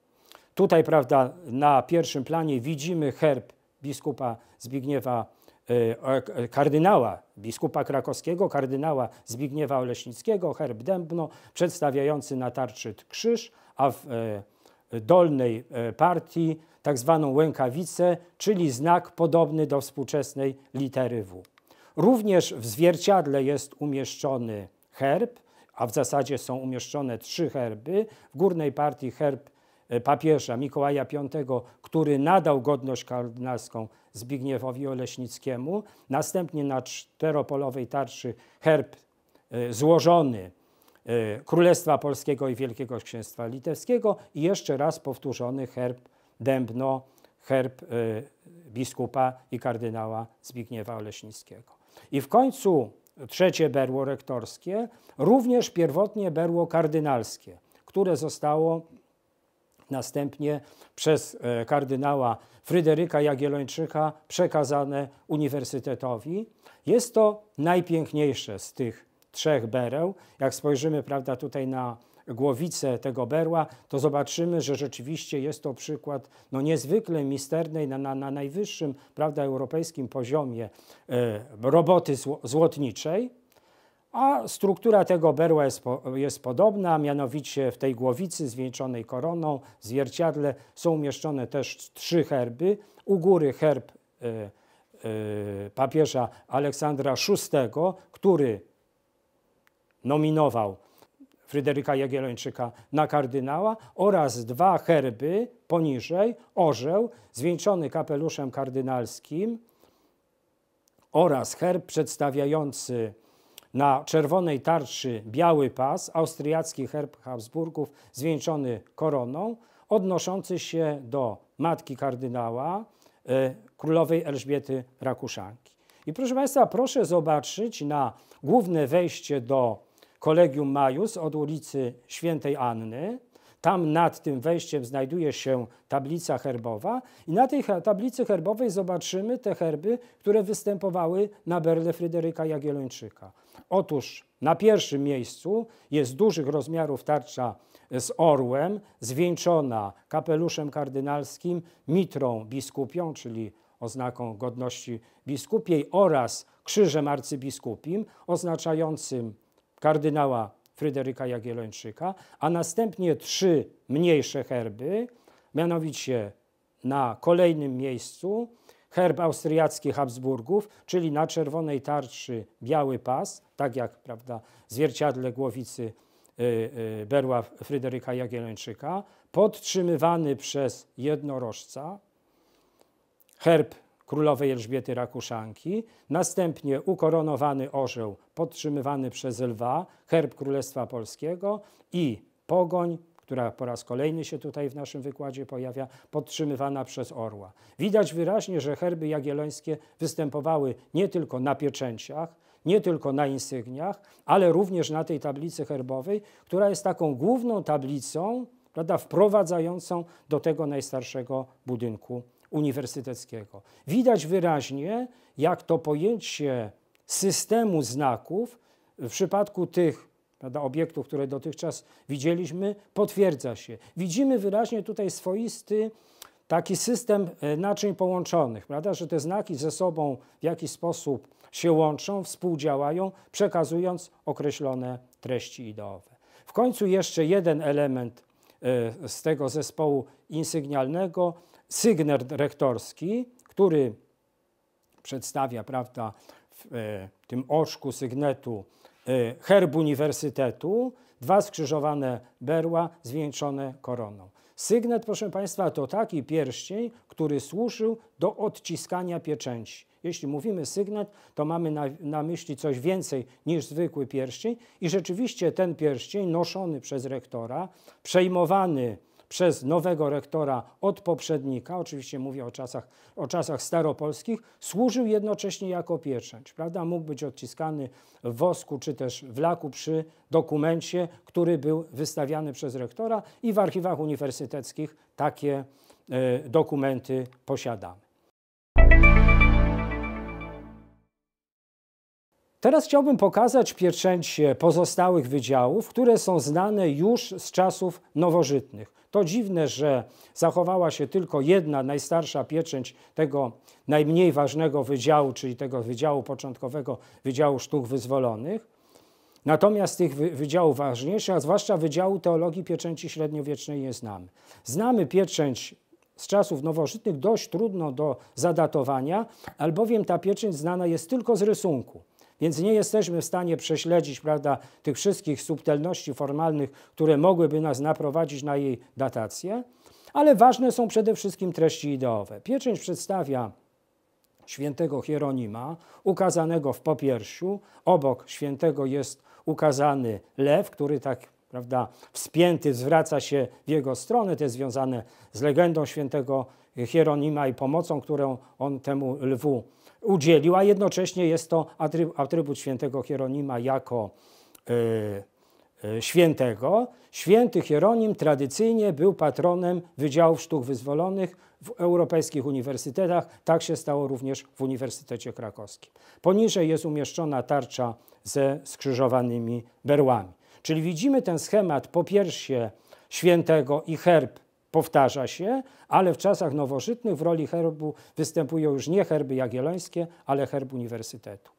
Tutaj, prawda, na pierwszym planie widzimy herb biskupa Zbigniewa, e, kardynała biskupa krakowskiego, kardynała Zbigniewa Oleśnickiego, herb Dębno, przedstawiający na tarczy krzyż, a w e, dolnej e, partii, tak zwaną łękawicę, czyli znak podobny do współczesnej litery W. Również w zwierciadle jest umieszczony herb, a w zasadzie są umieszczone trzy herby. W górnej partii herb e, papieża Mikołaja V, który nadał godność kardynalską Zbigniewowi Oleśnickiemu. Następnie na czteropolowej tarczy herb e, złożony E, Królestwa Polskiego i Wielkiego Księstwa Litewskiego i jeszcze raz powtórzony herb Dębno, herb e, biskupa i kardynała Zbigniewa Oleśnickiego. I w końcu trzecie berło rektorskie, również pierwotnie berło kardynalskie, które zostało następnie przez e, kardynała Fryderyka Jagiellończyka przekazane uniwersytetowi. Jest to najpiękniejsze z tych trzech bereł. Jak spojrzymy prawda, tutaj na głowicę tego berła, to zobaczymy, że rzeczywiście jest to przykład no, niezwykle misternej na, na, na najwyższym prawda, europejskim poziomie e, roboty złotniczej. A struktura tego berła jest, po, jest podobna, mianowicie w tej głowicy zwieńczonej koroną, w zwierciadle są umieszczone też trzy herby. U góry herb e, e, papieża Aleksandra VI, który nominował Fryderyka Jagiellończyka na kardynała oraz dwa herby poniżej, orzeł zwieńczony kapeluszem kardynalskim oraz herb przedstawiający na czerwonej tarczy biały pas, austriacki herb Habsburgów zwieńczony koroną, odnoszący się do matki kardynała, y, królowej Elżbiety Rakuszanki. I proszę Państwa, proszę zobaczyć na główne wejście do Kolegium Majus od ulicy Świętej Anny. Tam nad tym wejściem znajduje się tablica herbowa i na tej tablicy herbowej zobaczymy te herby, które występowały na berle Fryderyka Jagiellończyka. Otóż na pierwszym miejscu jest dużych rozmiarów tarcza z orłem, zwieńczona kapeluszem kardynalskim, mitrą biskupią, czyli oznaką godności biskupiej oraz krzyżem arcybiskupim oznaczającym kardynała Fryderyka Jagiellończyka, a następnie trzy mniejsze herby, mianowicie na kolejnym miejscu herb austriackich Habsburgów, czyli na czerwonej tarczy biały pas, tak jak prawda, zwierciadle głowicy y, y, berła Fryderyka Jagiellończyka, podtrzymywany przez jednorożca, herb królowej Elżbiety Rakuszanki, następnie ukoronowany orzeł podtrzymywany przez lwa, herb Królestwa Polskiego i pogoń, która po raz kolejny się tutaj w naszym wykładzie pojawia, podtrzymywana przez orła. Widać wyraźnie, że herby jagiellońskie występowały nie tylko na pieczęciach, nie tylko na insygniach, ale również na tej tablicy herbowej, która jest taką główną tablicą, prawda, wprowadzającą do tego najstarszego budynku uniwersyteckiego. Widać wyraźnie, jak to pojęcie systemu znaków w przypadku tych prawda, obiektów, które dotychczas widzieliśmy, potwierdza się. Widzimy wyraźnie tutaj swoisty taki system e, naczyń połączonych, prawda, że te znaki ze sobą w jakiś sposób się łączą, współdziałają, przekazując określone treści ideowe. W końcu jeszcze jeden element e, z tego zespołu insygnialnego sygnet rektorski, który przedstawia prawda, w e, tym oczku sygnetu e, herb uniwersytetu, dwa skrzyżowane berła zwieńczone koroną. Sygnet, proszę Państwa, to taki pierścień, który służył do odciskania pieczęci. Jeśli mówimy sygnet, to mamy na, na, myśli coś więcej niż zwykły pierścień i rzeczywiście ten pierścień noszony przez rektora, przejmowany przez nowego rektora od poprzednika, oczywiście mówię o czasach, o czasach staropolskich, służył jednocześnie jako pieczęć. Prawda? Mógł być odciskany w wosku czy też w laku przy dokumencie, który był wystawiany przez rektora i w archiwach uniwersyteckich takie e, dokumenty posiadamy. Teraz chciałbym pokazać pieczęcie pozostałych wydziałów, które są znane już z czasów nowożytnych. To dziwne, że zachowała się tylko jedna najstarsza pieczęć tego najmniej ważnego wydziału, czyli tego wydziału początkowego, Wydziału Sztuk Wyzwolonych. Natomiast tych wydziałów ważniejszych, a zwłaszcza Wydziału Teologii Pieczęci Średniowiecznej nie znamy. Znamy pieczęć z czasów nowożytnych, dość trudno do zadatowania, albowiem ta pieczęć znana jest tylko z rysunku. Więc nie jesteśmy w stanie prześledzić prawda, tych wszystkich subtelności formalnych, które mogłyby nas naprowadzić na jej datację, ale ważne są przede wszystkim treści ideowe. Pieczęć przedstawia świętego Hieronima, ukazanego w popiersiu. Obok świętego jest ukazany lew, który tak prawda, wspięty zwraca się w jego stronę. To jest związane z legendą świętego Hieronima i pomocą, którą on temu lwu udzielił, a jednocześnie jest to atrybut świętego Hieronima jako y, świętego. Święty Hieronim tradycyjnie był patronem Wydziałów Sztuk Wyzwolonych w europejskich uniwersytetach. Tak się stało również w Uniwersytecie Krakowskim. Poniżej jest umieszczona tarcza ze skrzyżowanymi berłami. Czyli widzimy ten schemat po pierwsze świętego i herb powtarza się, ale w czasach nowożytnych w roli herbu występują już nie herby jagiellońskie, ale herb uniwersytetu.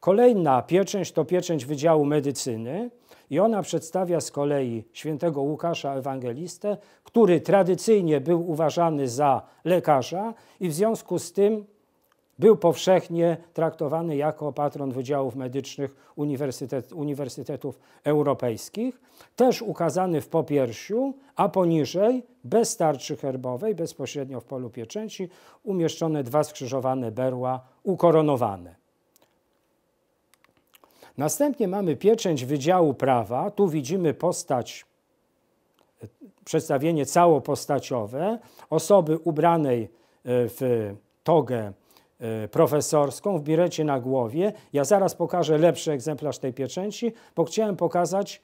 Kolejna pieczęć to pieczęć Wydziału Medycyny i ona przedstawia z kolei świętego Łukasza Ewangelistę, który tradycyjnie był uważany za lekarza i w związku z tym był powszechnie traktowany jako patron wydziałów medycznych uniwersytet, uniwersytetów europejskich, też ukazany w popiersiu, a poniżej, bez tarczy herbowej, bezpośrednio w polu pieczęci, umieszczone dwa skrzyżowane berła ukoronowane. Następnie mamy pieczęć Wydziału Prawa. Tu widzimy postać, przedstawienie całopostaciowe osoby ubranej e, w togę E, profesorską w birecie na głowie. Ja zaraz pokażę lepszy egzemplarz tej pieczęci, bo chciałem pokazać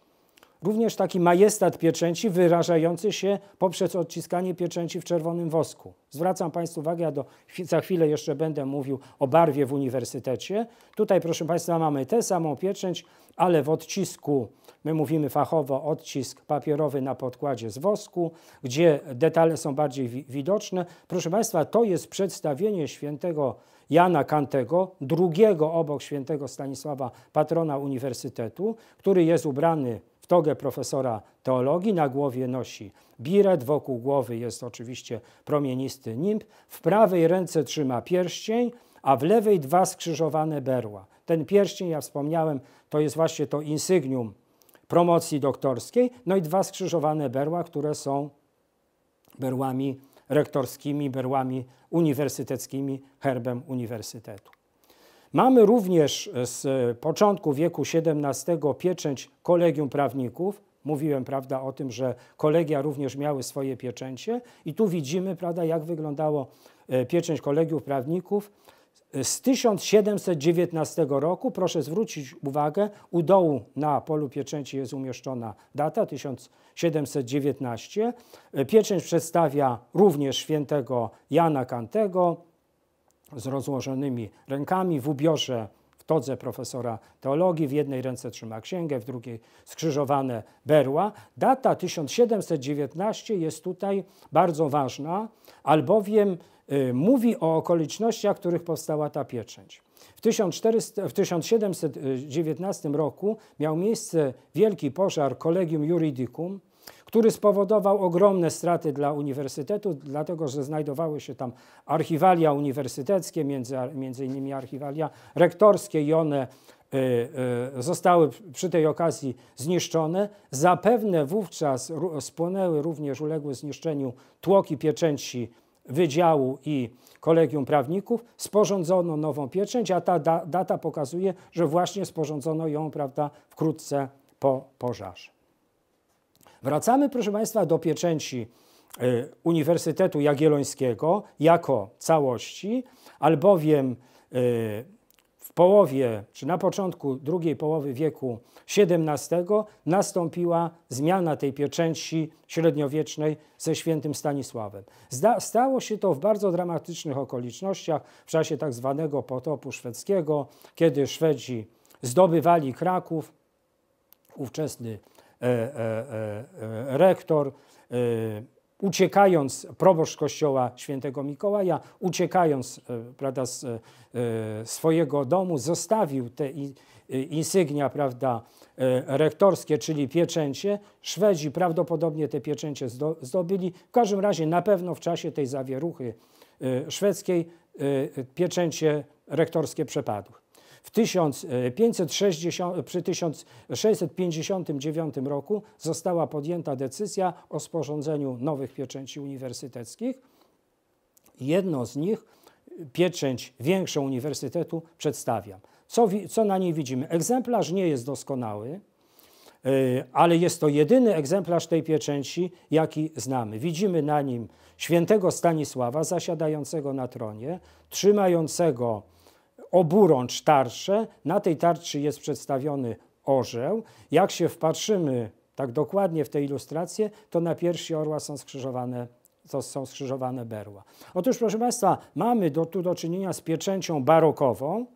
również taki majestat pieczęci wyrażający się poprzez odciskanie pieczęci w czerwonym wosku. Zwracam Państwu uwagę, ja do, za chwilę jeszcze będę mówił o barwie w uniwersytecie. Tutaj, proszę Państwa, mamy tę samą pieczęć, ale w odcisku, my mówimy fachowo odcisk papierowy na podkładzie z wosku, gdzie detale są bardziej wi widoczne. Proszę Państwa, to jest przedstawienie świętego Jana Kantego, drugiego obok świętego Stanisława, patrona uniwersytetu, który jest ubrany w togę profesora teologii, na głowie nosi biret, wokół głowy jest oczywiście promienisty nimb, w prawej ręce trzyma pierścień, a w lewej dwa skrzyżowane berła. Ten pierścień, ja wspomniałem, to jest właśnie to insygnium promocji doktorskiej, no i dwa skrzyżowane berła, które są berłami rektorskimi, berłami uniwersyteckimi, herbem uniwersytetu. Mamy również e, z początku wieku XVII pieczęć kolegium prawników. Mówiłem prawda, o tym, że kolegia również miały swoje pieczęcie i tu widzimy, prawda, jak wyglądało e, pieczęć kolegiów prawników e, z 1719 roku, proszę zwrócić uwagę, u dołu na polu pieczęci jest umieszczona data 1719. Pieczęć przedstawia również świętego Jana Kantego, z rozłożonymi rękami w ubiorze w todze profesora teologii, w jednej ręce trzyma księgę, w drugiej skrzyżowane berła. Data 1719 jest tutaj bardzo ważna, albowiem y, mówi o okolicznościach, których powstała ta pieczęć. W, 1400, w 1719 roku miał miejsce wielki pożar Collegium Juridicum, który spowodował ogromne straty dla uniwersytetu, dlatego że znajdowały się tam archiwalia uniwersyteckie, między, między innymi archiwalia rektorskie i one y, y, zostały przy tej okazji zniszczone. Zapewne wówczas spłonęły również, uległy zniszczeniu tłoki pieczęci Wydziału i Kolegium Prawników. Sporządzono nową pieczęć, a ta da data pokazuje, że właśnie sporządzono ją prawda, wkrótce po pożarze. Wracamy, proszę Państwa, do pieczęci y, Uniwersytetu Jagiellońskiego jako całości, albowiem y, w połowie czy na początku drugiej połowy wieku XVII nastąpiła zmiana tej pieczęci średniowiecznej ze świętym Stanisławem. Zda stało się to w bardzo dramatycznych okolicznościach w czasie tak zwanego potopu szwedzkiego, kiedy Szwedzi zdobywali Kraków, ówczesny E, e, e, rektor, uciekając, proboszcz kościoła świętego Mikołaja, uciekając prawda, z swojego domu, zostawił te insygnia prawda, rektorskie, czyli pieczęcie. Szwedzi prawdopodobnie te pieczęcie zdobyli. W każdym razie na pewno w czasie tej zawieruchy szwedzkiej pieczęcie rektorskie przepadły. W 1560, e, e, przy 1659 roku została podjęta decyzja o sporządzeniu nowych pieczęci uniwersyteckich. Jedno z nich, pieczęć większą uniwersytetu, przedstawiam. Co, co na niej widzimy? Egzemplarz nie jest doskonały, e, ale jest to jedyny egzemplarz tej pieczęci, jaki znamy. Widzimy na nim świętego Stanisława zasiadającego na tronie, trzymającego oburącz tarczę. Na tej tarczy jest przedstawiony orzeł. Jak się wpatrzymy tak dokładnie w tę ilustrację, to na piersi orła są skrzyżowane to są skrzyżowane berła. Otóż, proszę Państwa, mamy do, tu do czynienia z pieczęcią barokową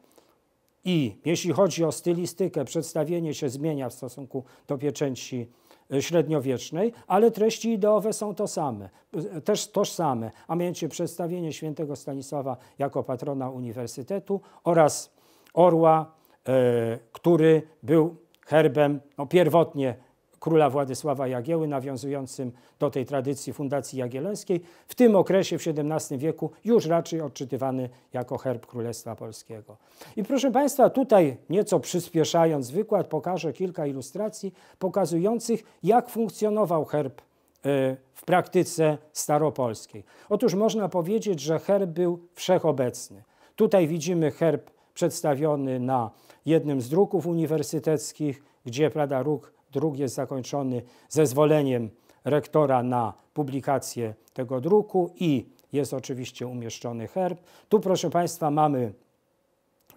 i jeśli chodzi o stylistykę, przedstawienie się zmienia w stosunku do pieczęci średniowiecznej, ale treści ideowe są to same, e, też tożsame, a mianowicie przedstawienie świętego Stanisława jako patrona uniwersytetu oraz orła, e, który był herbem no, pierwotnie króla Władysława Jagieły, nawiązującym do tej tradycji Fundacji Jagiellońskiej, w tym okresie w XVII wieku już raczej odczytywany jako herb Królestwa Polskiego. I proszę Państwa, tutaj nieco przyspieszając wykład, pokażę kilka ilustracji pokazujących, jak funkcjonował herb e, w praktyce staropolskiej. Otóż można powiedzieć, że herb był wszechobecny. Tutaj widzimy herb przedstawiony na jednym z druków uniwersyteckich, gdzie prawda, róg drugi jest zakończony zezwoleniem rektora na publikację tego druku i jest oczywiście umieszczony herb. Tu, proszę Państwa, mamy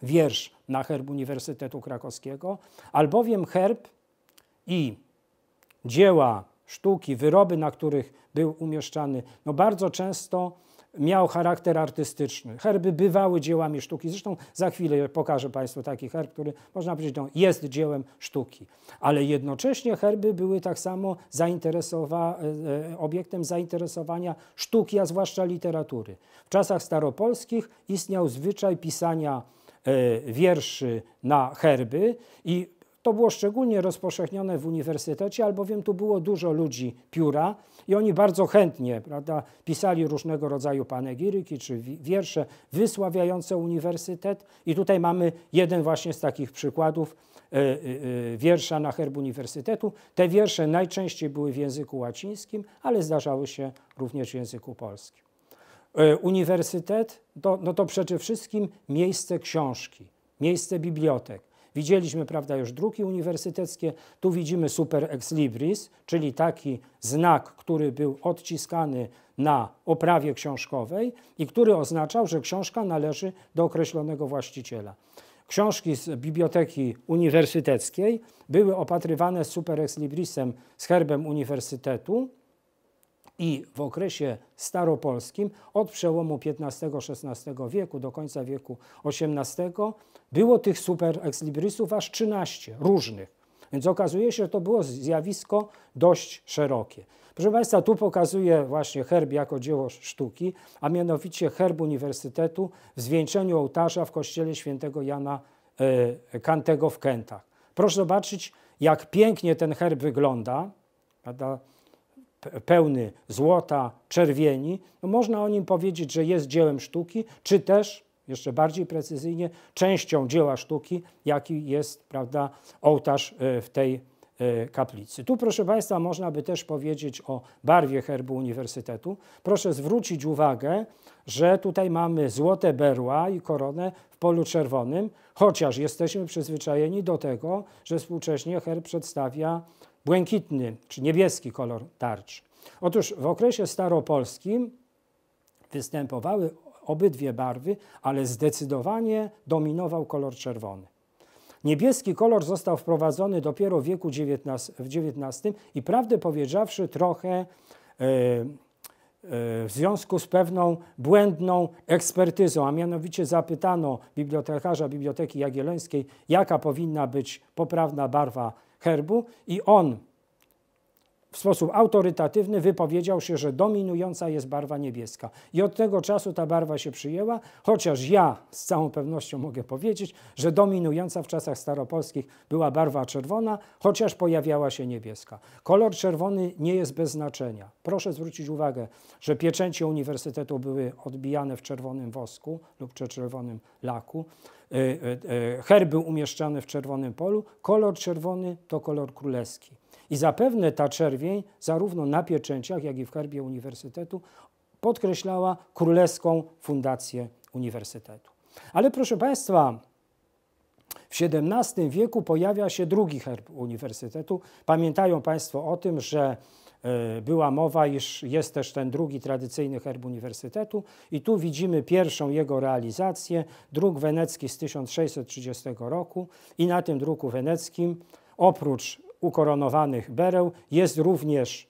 wiersz na herb Uniwersytetu Krakowskiego, albowiem herb i dzieła sztuki, wyroby, na których był umieszczany, no bardzo często miał charakter artystyczny. Herby bywały dziełami sztuki. Zresztą za chwilę pokażę Państwu taki herb, który można powiedzieć no, jest dziełem sztuki. Ale jednocześnie herby były tak samo zainteresowa e, e, obiektem zainteresowania sztuki, a zwłaszcza literatury. W czasach staropolskich istniał zwyczaj pisania e, wierszy na herby i to było szczególnie rozpowszechnione w uniwersytecie, albowiem tu było dużo ludzi pióra i oni bardzo chętnie prawda, pisali różnego rodzaju panegiryki czy wiersze wysławiające uniwersytet. I tutaj mamy jeden właśnie z takich przykładów y, y, wiersza na herb uniwersytetu. Te wiersze najczęściej były w języku łacińskim, ale zdarzały się również w języku polskim. Y, uniwersytet to, no to przede wszystkim miejsce książki, miejsce bibliotek Widzieliśmy, prawda, już druki uniwersyteckie, tu widzimy super ex libris, czyli taki znak, który był odciskany na oprawie książkowej i który oznaczał, że książka należy do określonego właściciela. Książki z biblioteki uniwersyteckiej były opatrywane super ex librisem z herbem uniwersytetu, i w okresie staropolskim od przełomu XV-XVI wieku do końca wieku XVIII było tych super ekslibrisów aż 13 różnych. Więc okazuje się, że to było zjawisko dość szerokie. Proszę Państwa, tu pokazuję właśnie herb jako dzieło sztuki, a mianowicie herb Uniwersytetu w zwieńczeniu ołtarza w kościele świętego Jana e, Kantego w Kętach. Proszę zobaczyć, jak pięknie ten herb wygląda. Prawda? pełny złota, czerwieni, no można o nim powiedzieć, że jest dziełem sztuki, czy też, jeszcze bardziej precyzyjnie, częścią dzieła sztuki, jaki jest prawda, ołtarz e, w tej e, kaplicy. Tu, proszę Państwa, można by też powiedzieć o barwie herbu uniwersytetu. Proszę zwrócić uwagę, że tutaj mamy złote berła i koronę w polu czerwonym, chociaż jesteśmy przyzwyczajeni do tego, że współcześnie herb przedstawia błękitny czy niebieski kolor tarczy. Otóż w okresie staropolskim występowały obydwie barwy, ale zdecydowanie dominował kolor czerwony. Niebieski kolor został wprowadzony dopiero w wieku XIX, w XIX i prawdę powiedziawszy trochę yy, w związku z pewną błędną ekspertyzą, a mianowicie zapytano bibliotekarza Biblioteki Jagiellońskiej, jaka powinna być poprawna barwa herbu i on w sposób autorytatywny wypowiedział się, że dominująca jest barwa niebieska. I od tego czasu ta barwa się przyjęła, chociaż ja z całą pewnością mogę powiedzieć, że dominująca w czasach staropolskich była barwa czerwona, chociaż pojawiała się niebieska. Kolor czerwony nie jest bez znaczenia. Proszę zwrócić uwagę, że pieczęcie uniwersytetu były odbijane w czerwonym wosku lub czerwonym laku. E, e, e, herb był umieszczany w czerwonym polu, kolor czerwony to kolor królewski. I zapewne ta czerwień, zarówno na pieczęciach, jak i w herbie uniwersytetu, podkreślała królewską fundację uniwersytetu. Ale proszę Państwa, w XVII wieku pojawia się drugi herb uniwersytetu. Pamiętają Państwo o tym, że E, była mowa, iż jest też ten drugi tradycyjny herb uniwersytetu i tu widzimy pierwszą jego realizację, druk wenecki z 1630 roku i na tym druku weneckim oprócz ukoronowanych bereł jest również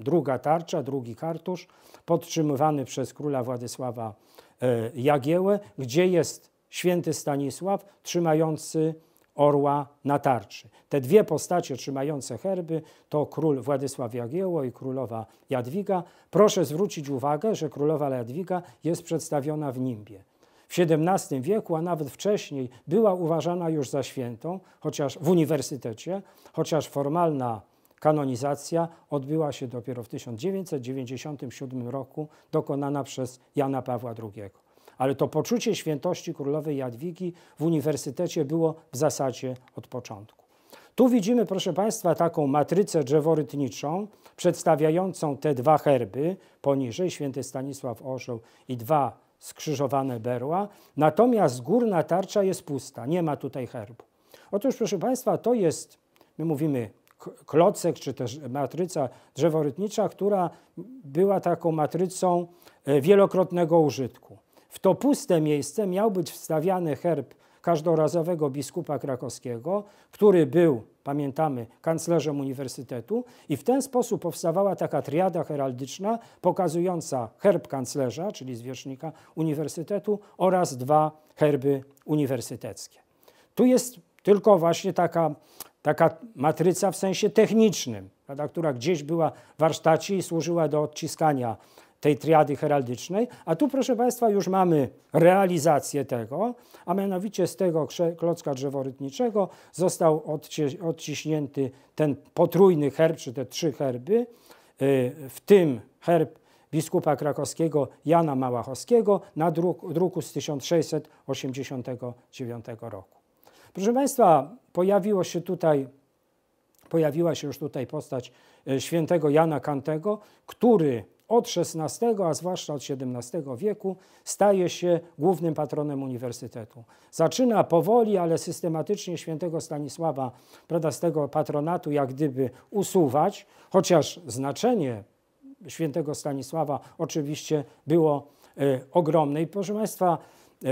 druga tarcza, drugi kartusz podtrzymywany przez króla Władysława e, Jagiełę, gdzie jest święty Stanisław trzymający orła na tarczy. Te dwie postacie trzymające herby to król Władysław Jagiełło i królowa Jadwiga. Proszę zwrócić uwagę, że królowa Jadwiga jest przedstawiona w nimbie. W XVII wieku, a nawet wcześniej, była uważana już za świętą, chociaż w uniwersytecie, chociaż formalna kanonizacja odbyła się dopiero w 1997 roku, dokonana przez Jana Pawła II ale to poczucie świętości królowej Jadwigi w uniwersytecie było w zasadzie od początku. Tu widzimy, proszę Państwa, taką matrycę drzeworytniczą przedstawiającą te dwa herby, poniżej święty Stanisław Orzeł i dwa skrzyżowane berła, natomiast górna tarcza jest pusta, nie ma tutaj herbu. Otóż, proszę Państwa, to jest, my mówimy, klocek czy też matryca drzeworytnicza, która była taką matrycą e, wielokrotnego użytku. W to puste miejsce miał być wstawiany herb każdorazowego biskupa krakowskiego, który był, pamiętamy, kanclerzem uniwersytetu i w ten sposób powstawała taka triada heraldyczna pokazująca herb kanclerza, czyli zwierzchnika uniwersytetu oraz dwa herby uniwersyteckie. Tu jest tylko właśnie taka, taka matryca w sensie technicznym, prawda, która gdzieś była w warsztacie i służyła do odciskania tej triady heraldycznej, a tu proszę Państwa już mamy realizację tego, a mianowicie z tego klocka drzeworytniczego został odciśnięty ten potrójny herb, czy te trzy herby, y, w tym herb biskupa krakowskiego Jana Małachowskiego na druku z 1689 roku. Proszę Państwa, pojawiło się tutaj, pojawiła się już tutaj postać y, świętego Jana Kantego, który od XVI, a zwłaszcza od XVII wieku staje się głównym patronem uniwersytetu. Zaczyna powoli, ale systematycznie świętego Stanisława, prawda, z tego patronatu jak gdyby usuwać, chociaż znaczenie świętego Stanisława oczywiście było y, ogromne. I proszę Państwa, y,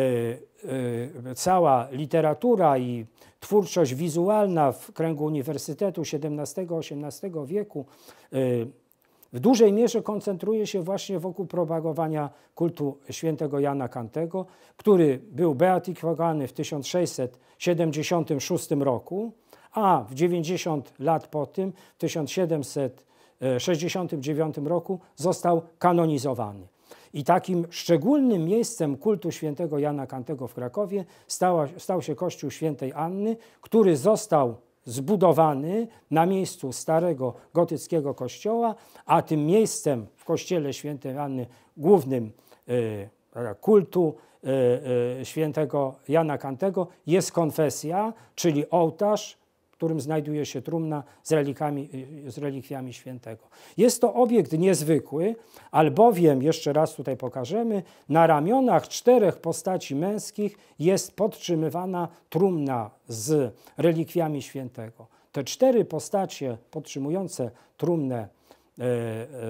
y, cała literatura i twórczość wizualna w kręgu Uniwersytetu XVII-XVIII wieku w dużej mierze koncentruje się właśnie wokół propagowania kultu świętego Jana Kantego, który był beatyfikowany w 1676 roku, a w 90 lat po tym, w 1769 roku został kanonizowany. I takim szczególnym miejscem kultu świętego Jana Kantego w Krakowie stała, stał się kościół świętej Anny, który został zbudowany na miejscu starego gotyckiego kościoła, a tym miejscem w kościele świętej Anny głównym e, e, kultu e, świętego Jana Kantego jest konfesja, czyli ołtarz którym znajduje się trumna z, relikami, z relikwiami świętego. Jest to obiekt niezwykły, albowiem, jeszcze raz tutaj pokażemy, na ramionach czterech postaci męskich jest podtrzymywana trumna z relikwiami świętego. Te cztery postacie podtrzymujące trumnę e,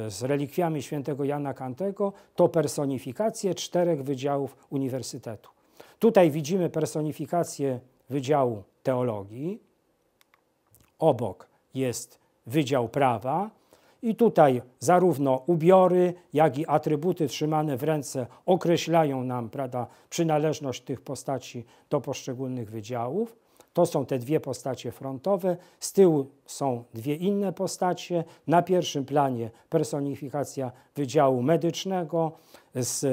e, z relikwiami świętego Jana Kantego to personifikacje czterech wydziałów uniwersytetu. Tutaj widzimy personifikację Wydziału Teologii, obok jest Wydział Prawa. I tutaj zarówno ubiory, jak i atrybuty trzymane w ręce określają nam prawda, przynależność tych postaci do poszczególnych wydziałów. To są te dwie postacie frontowe, z tyłu są dwie inne postacie. Na pierwszym planie personifikacja Wydziału Medycznego z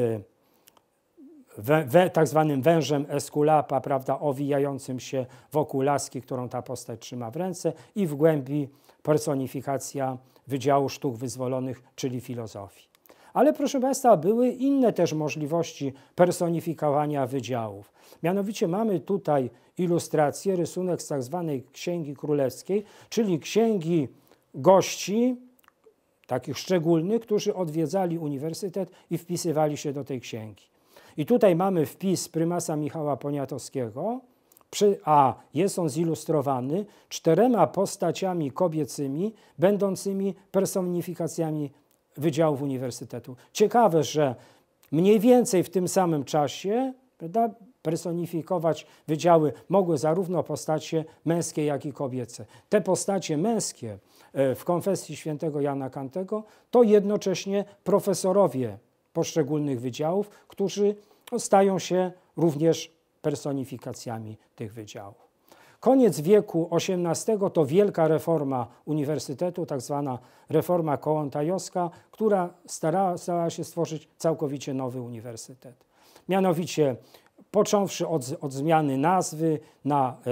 we, we, tak zwanym wężem Eskulapa, prawda, owijającym się wokół laski, którą ta postać trzyma w ręce i w głębi personifikacja Wydziału Sztuk Wyzwolonych, czyli filozofii. Ale proszę Państwa, były inne też możliwości personifikowania wydziałów. Mianowicie mamy tutaj ilustrację, rysunek z tak zwanej Księgi Królewskiej, czyli księgi gości, takich szczególnych, którzy odwiedzali uniwersytet i wpisywali się do tej księgi. I tutaj mamy wpis prymasa Michała Poniatowskiego, przy, a jest on zilustrowany czterema postaciami kobiecymi, będącymi personifikacjami wydziałów uniwersytetu. Ciekawe, że mniej więcej w tym samym czasie prawda, personifikować wydziały mogły zarówno postacie męskie, jak i kobiece. Te postacie męskie e, w konfesji świętego Jana Kantego to jednocześnie profesorowie poszczególnych wydziałów, którzy stają się również personifikacjami tych wydziałów. Koniec wieku XVIII to wielka reforma uniwersytetu, tak zwana reforma kołątajowska, która starała, starała się stworzyć całkowicie nowy uniwersytet. Mianowicie począwszy od, od zmiany nazwy na e,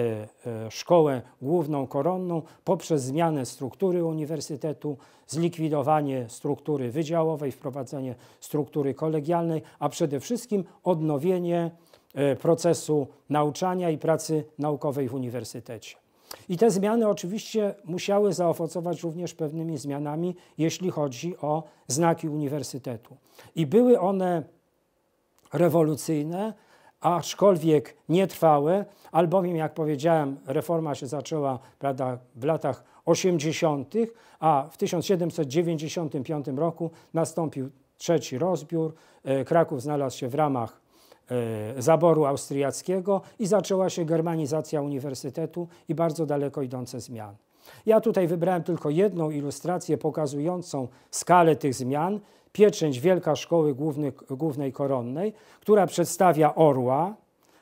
e, szkołę główną koronną, poprzez zmianę struktury uniwersytetu, zlikwidowanie struktury wydziałowej, wprowadzenie struktury kolegialnej, a przede wszystkim odnowienie e, procesu nauczania i pracy naukowej w uniwersytecie. I te zmiany oczywiście musiały zaowocować również pewnymi zmianami, jeśli chodzi o znaki uniwersytetu. I były one rewolucyjne, aczkolwiek nietrwałe, albowiem, jak powiedziałem, reforma się zaczęła prawda, w latach 80., a w 1795 roku nastąpił trzeci rozbiór. E, Kraków znalazł się w ramach e, zaboru austriackiego i zaczęła się germanizacja uniwersytetu i bardzo daleko idące zmiany. Ja tutaj wybrałem tylko jedną ilustrację pokazującą skalę tych zmian pieczęć Wielka Szkoły Główny, Głównej Koronnej, która przedstawia orła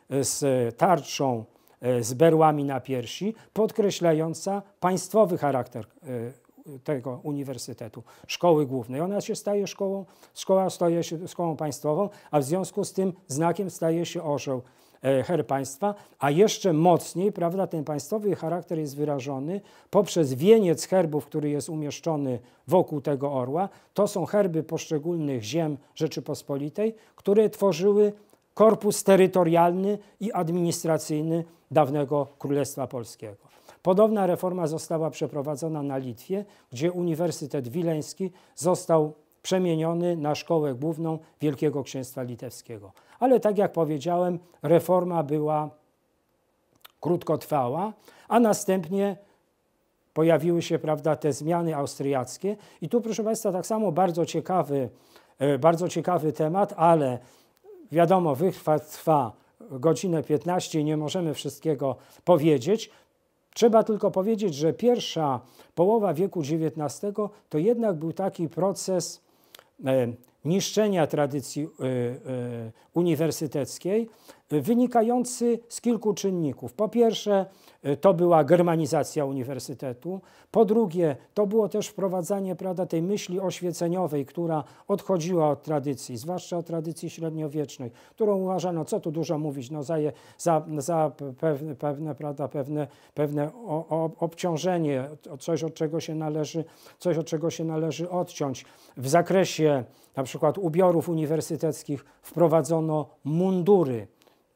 e, z tarczą, e, z berłami na piersi, podkreślająca państwowy charakter e, tego uniwersytetu, szkoły głównej. Ona się staje szkołą, szkoła staje się szkołą państwową, a w związku z tym znakiem staje się orzeł E, her państwa, a jeszcze mocniej, prawda, ten państwowy charakter jest wyrażony poprzez wieniec herbów, który jest umieszczony wokół tego orła. To są herby poszczególnych ziem Rzeczypospolitej, które tworzyły korpus terytorialny i administracyjny dawnego Królestwa Polskiego. Podobna reforma została przeprowadzona na Litwie, gdzie Uniwersytet Wileński został przemieniony na szkołę główną Wielkiego Księstwa Litewskiego ale tak jak powiedziałem, reforma była krótkotrwała, a następnie pojawiły się prawda, te zmiany austriackie. I tu, proszę Państwa, tak samo bardzo ciekawy, e, bardzo ciekawy temat, ale wiadomo, wychwat trwa godzinę 15 i nie możemy wszystkiego powiedzieć. Trzeba tylko powiedzieć, że pierwsza połowa wieku XIX to jednak był taki proces e, niszczenia tradycji y, y, uniwersyteckiej, wynikający z kilku czynników. Po pierwsze, e, to była germanizacja uniwersytetu. Po drugie, to było też wprowadzanie prawda, tej myśli oświeceniowej, która odchodziła od tradycji, zwłaszcza od tradycji średniowiecznej, którą uważano, co tu dużo mówić, no za, za, za pewne, pewne, prawda, pewne, pewne o, o, obciążenie, coś od, czego się należy, coś od czego się należy odciąć. W zakresie na przykład ubiorów uniwersyteckich wprowadzono mundury.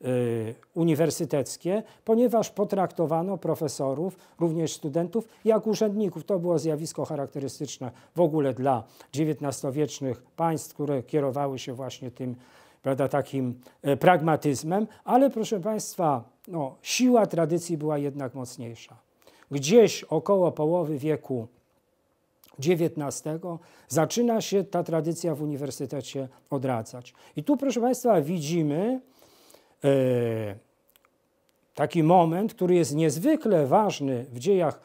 Y, uniwersyteckie, ponieważ potraktowano profesorów, również studentów, jak urzędników. To było zjawisko charakterystyczne w ogóle dla XIX-wiecznych państw, które kierowały się właśnie tym prawda, takim e, pragmatyzmem, ale proszę Państwa, no, siła tradycji była jednak mocniejsza. Gdzieś około połowy wieku XIX zaczyna się ta tradycja w uniwersytecie odracać. I tu, proszę Państwa, widzimy, E, taki moment, który jest niezwykle ważny w dziejach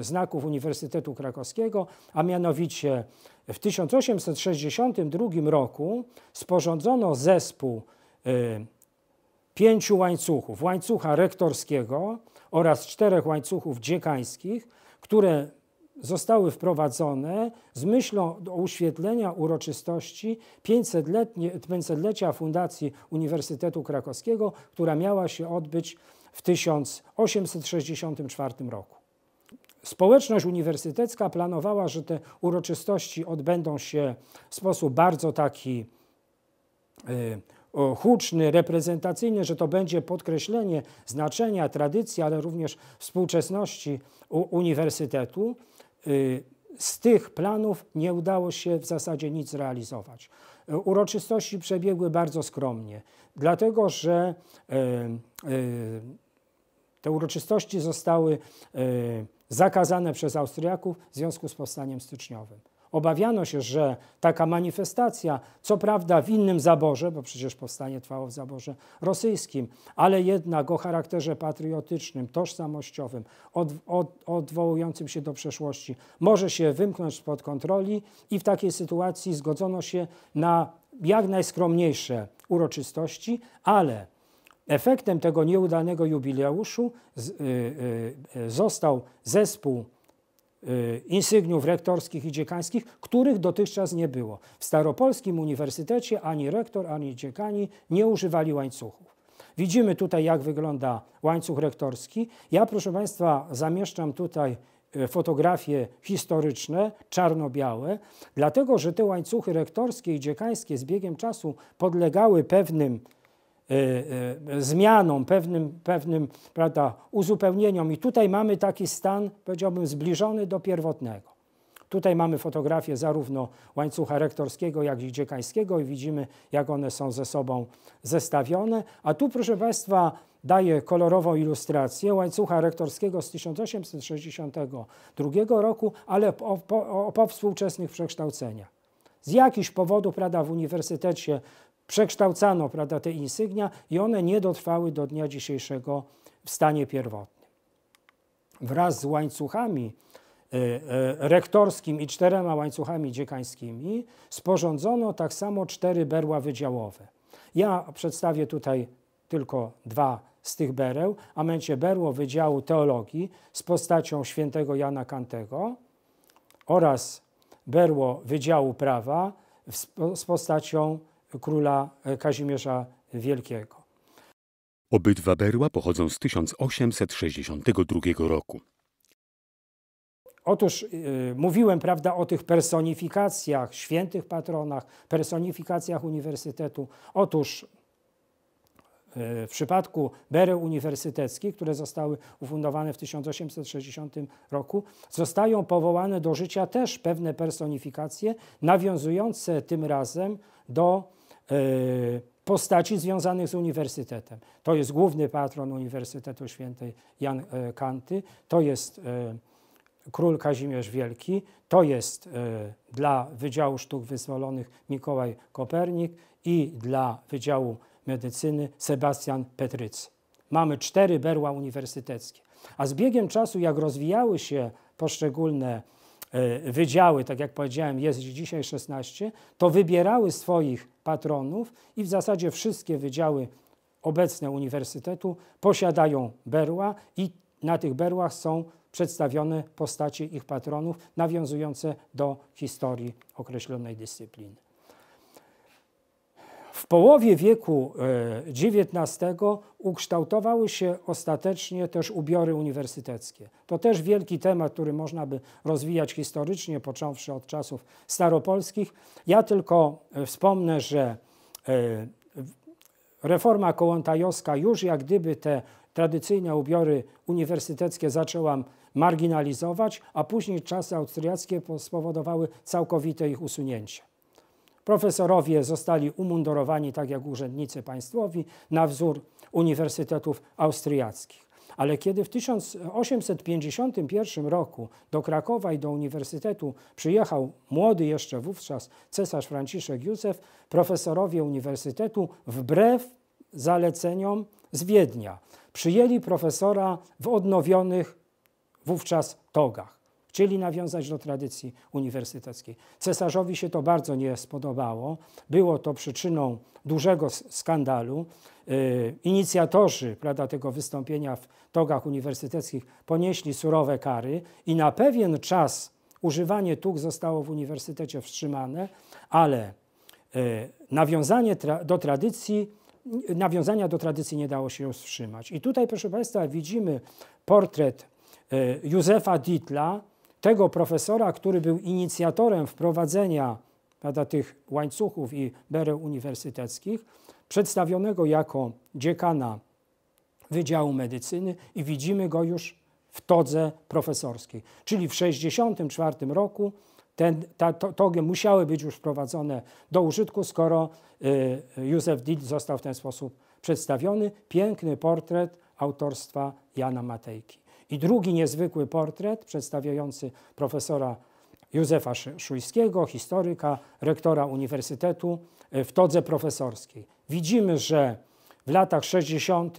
e, znaków Uniwersytetu Krakowskiego, a mianowicie w 1862 roku sporządzono zespół e, pięciu łańcuchów, łańcucha rektorskiego oraz czterech łańcuchów dziekańskich, które zostały wprowadzone z myślą uświetlenia uroczystości 500-lecia Fundacji Uniwersytetu Krakowskiego, która miała się odbyć w 1864 roku. Społeczność uniwersytecka planowała, że te uroczystości odbędą się w sposób bardzo taki e, huczny, reprezentacyjny, że to będzie podkreślenie znaczenia, tradycji, ale również współczesności uniwersytetu. Y, z tych planów nie udało się w zasadzie nic zrealizować. Y, uroczystości przebiegły bardzo skromnie, dlatego że y, te uroczystości zostały zakazane przez Austriaków w związku z powstaniem styczniowym. Obawiano się, że taka manifestacja, co prawda w innym zaborze, bo przecież powstanie trwało w zaborze rosyjskim, ale jednak o charakterze patriotycznym, tożsamościowym, od, od, odwołującym się do przeszłości, może się wymknąć spod kontroli i w takiej sytuacji zgodzono się na jak najskromniejsze uroczystości, ale efektem tego nieudanego jubileuszu z, y, y, y został zespół Y, insygniów rektorskich i dziekańskich, których dotychczas nie było. W Staropolskim Uniwersytecie ani rektor, ani dziekani nie używali łańcuchów. Widzimy tutaj, jak wygląda łańcuch rektorski. Ja, proszę Państwa, zamieszczam tutaj y, fotografie historyczne, czarno-białe, dlatego że te łańcuchy rektorskie i dziekańskie z biegiem czasu podlegały pewnym E, e, zmianom, pewnym, pewnym prawda, uzupełnieniom. I tutaj mamy taki stan, powiedziałbym, zbliżony do pierwotnego. Tutaj mamy fotografię zarówno łańcucha rektorskiego, jak i dziekańskiego i widzimy, jak one są ze sobą zestawione. A tu, proszę Państwa, daję kolorową ilustrację łańcucha rektorskiego z 1862 roku, ale o, o, o współczesnych przekształceniach. Z jakichś powodów, prawda, w uniwersytecie przekształcano prawda, te insygnia i one nie dotrwały do dnia dzisiejszego w stanie pierwotnym. Wraz z łańcuchami e, e, rektorskim i czterema łańcuchami dziekańskimi sporządzono tak samo cztery berła wydziałowe. Ja przedstawię tutaj tylko dwa z tych bereł, a będzie berło Wydziału Teologii z postacią świętego Jana Kantego oraz berło Wydziału Prawa z postacią króla e, Kazimierza Wielkiego. Obydwa berła pochodzą z 1862 roku. Otóż e, mówiłem prawda, o tych personifikacjach, świętych patronach, personifikacjach uniwersytetu. Otóż e, w przypadku bereł uniwersyteckich, które zostały ufundowane w 1860 roku, zostają powołane do życia też pewne personifikacje, nawiązujące tym razem do E, postaci związanych z uniwersytetem. To jest główny patron Uniwersytetu Świętej Jan e, Kanty, to jest e, król Kazimierz Wielki, to jest dla Wydziału Sztuk Wyzwolonych Mikołaj Kopernik i dla Wydziału Medycyny Sebastian Petrycy. Mamy cztery berła uniwersyteckie. A z biegiem czasu, jak rozwijały się poszczególne wydziały, tak jak powiedziałem, jest dzisiaj 16, to wybierały swoich patronów i w zasadzie wszystkie wydziały obecne uniwersytetu posiadają berła i na tych berłach są przedstawione postacie ich patronów nawiązujące do historii określonej dyscypliny. W połowie wieku XIX e, ukształtowały się ostatecznie też ubiory uniwersyteckie. To też wielki temat, który można by rozwijać historycznie, począwszy od czasów staropolskich. Ja tylko e, wspomnę, że e, reforma kołontajowska już jak gdyby te tradycyjne ubiory uniwersyteckie zaczęłam marginalizować, a później czasy austriackie spowodowały całkowite ich usunięcie. Profesorowie zostali umundurowani tak jak urzędnicy państwowi na wzór uniwersytetów austriackich. Ale kiedy w 1851 roku do Krakowa i do uniwersytetu przyjechał młody jeszcze wówczas cesarz Franciszek Józef, profesorowie uniwersytetu wbrew zaleceniom z Wiednia przyjęli profesora w odnowionych wówczas togach. Chcieli nawiązać do tradycji uniwersyteckiej. Cesarzowi się to bardzo nie spodobało. Było to przyczyną dużego skandalu. Y, inicjatorzy prawda, tego wystąpienia w togach uniwersyteckich ponieśli surowe kary i na pewien czas używanie tug zostało w uniwersytecie wstrzymane, ale y, nawiązanie tra do tradycji nawiązania do tradycji nie dało się wstrzymać. I tutaj, proszę Państwa, widzimy portret y, Józefa Ditla, tego profesora, który był inicjatorem wprowadzenia prawda, tych łańcuchów i bereł uniwersyteckich, przedstawionego jako dziekana Wydziału Medycyny i widzimy go już w todze profesorskiej. Czyli w 1964 roku ten, ta, to, togie musiały być już wprowadzone do użytku, skoro y, Józef Dill został w ten sposób przedstawiony. Piękny portret autorstwa Jana Matejki. I drugi niezwykły portret przedstawiający profesora Józefa Szujskiego, historyka, rektora uniwersytetu e, w todze profesorskiej. Widzimy, że w latach 60.,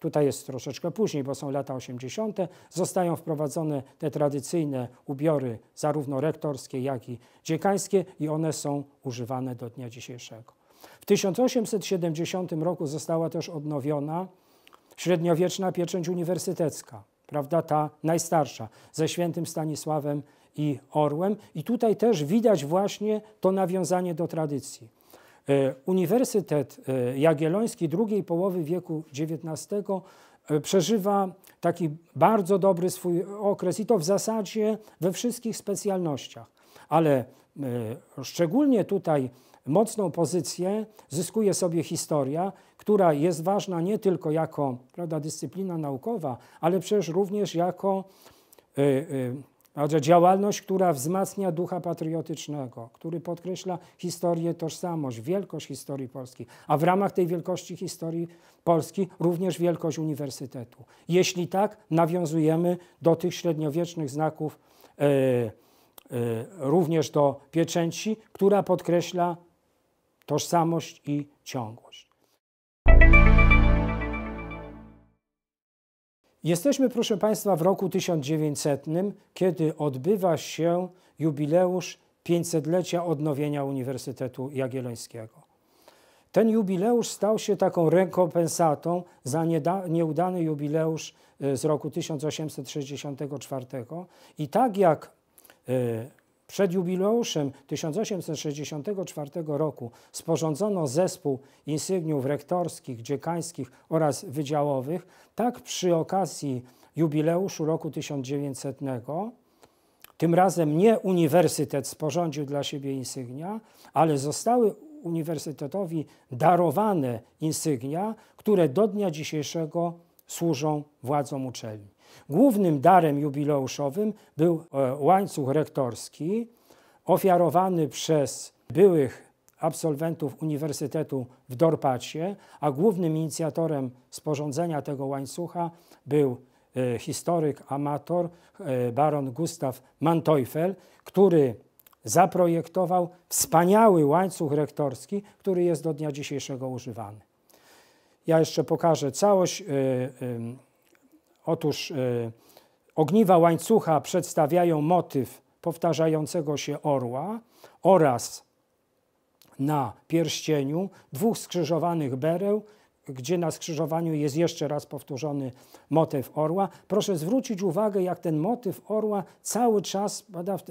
tutaj jest troszeczkę później, bo są lata 80., zostają wprowadzone te tradycyjne ubiory, zarówno rektorskie, jak i dziekańskie, i one są używane do dnia dzisiejszego. W 1870 roku została też odnowiona średniowieczna pieczęć uniwersytecka prawda, ta najstarsza, ze świętym Stanisławem i Orłem. I tutaj też widać właśnie to nawiązanie do tradycji. E, Uniwersytet e, Jagielloński drugiej połowy wieku XIX e, przeżywa taki bardzo dobry swój okres i to w zasadzie we wszystkich specjalnościach, ale szczególnie tutaj mocną pozycję zyskuje sobie historia która jest ważna nie tylko jako prawda, dyscyplina naukowa, ale przecież również jako y, y, działalność, która wzmacnia ducha patriotycznego, który podkreśla historię, tożsamość, wielkość historii Polski, a w ramach tej wielkości historii Polski również wielkość uniwersytetu. Jeśli tak, nawiązujemy do tych średniowiecznych znaków, y, y również do pieczęci, która podkreśla tożsamość i ciągłość. Jesteśmy, proszę Państwa, w roku 1900, kiedy odbywa się jubileusz 500-lecia odnowienia Uniwersytetu Jagiellońskiego. Ten jubileusz stał się taką rekompensatą za nieudany jubileusz e, z roku 1864 i tak jak e, przed jubileuszem 1864 roku sporządzono zespół insygniów rektorskich, dziekańskich oraz wydziałowych. Tak przy okazji jubileuszu roku 1900, tym razem nie uniwersytet sporządził dla siebie insygnia, ale zostały uniwersytetowi darowane insygnia, które do dnia dzisiejszego służą władzom uczelni. Głównym darem jubileuszowym był e, łańcuch rektorski ofiarowany przez byłych absolwentów Uniwersytetu w Dorpacie, a głównym inicjatorem sporządzenia tego łańcucha był e, historyk, amator, e, baron Gustav Manteuffel, który zaprojektował wspaniały łańcuch rektorski, który jest do dnia dzisiejszego używany. Ja jeszcze pokażę całość Otóż y, ogniwa łańcucha przedstawiają motyw powtarzającego się orła oraz na pierścieniu dwóch skrzyżowanych bereł, gdzie na skrzyżowaniu jest jeszcze raz powtórzony motyw orła. Proszę zwrócić uwagę, jak ten motyw orła cały czas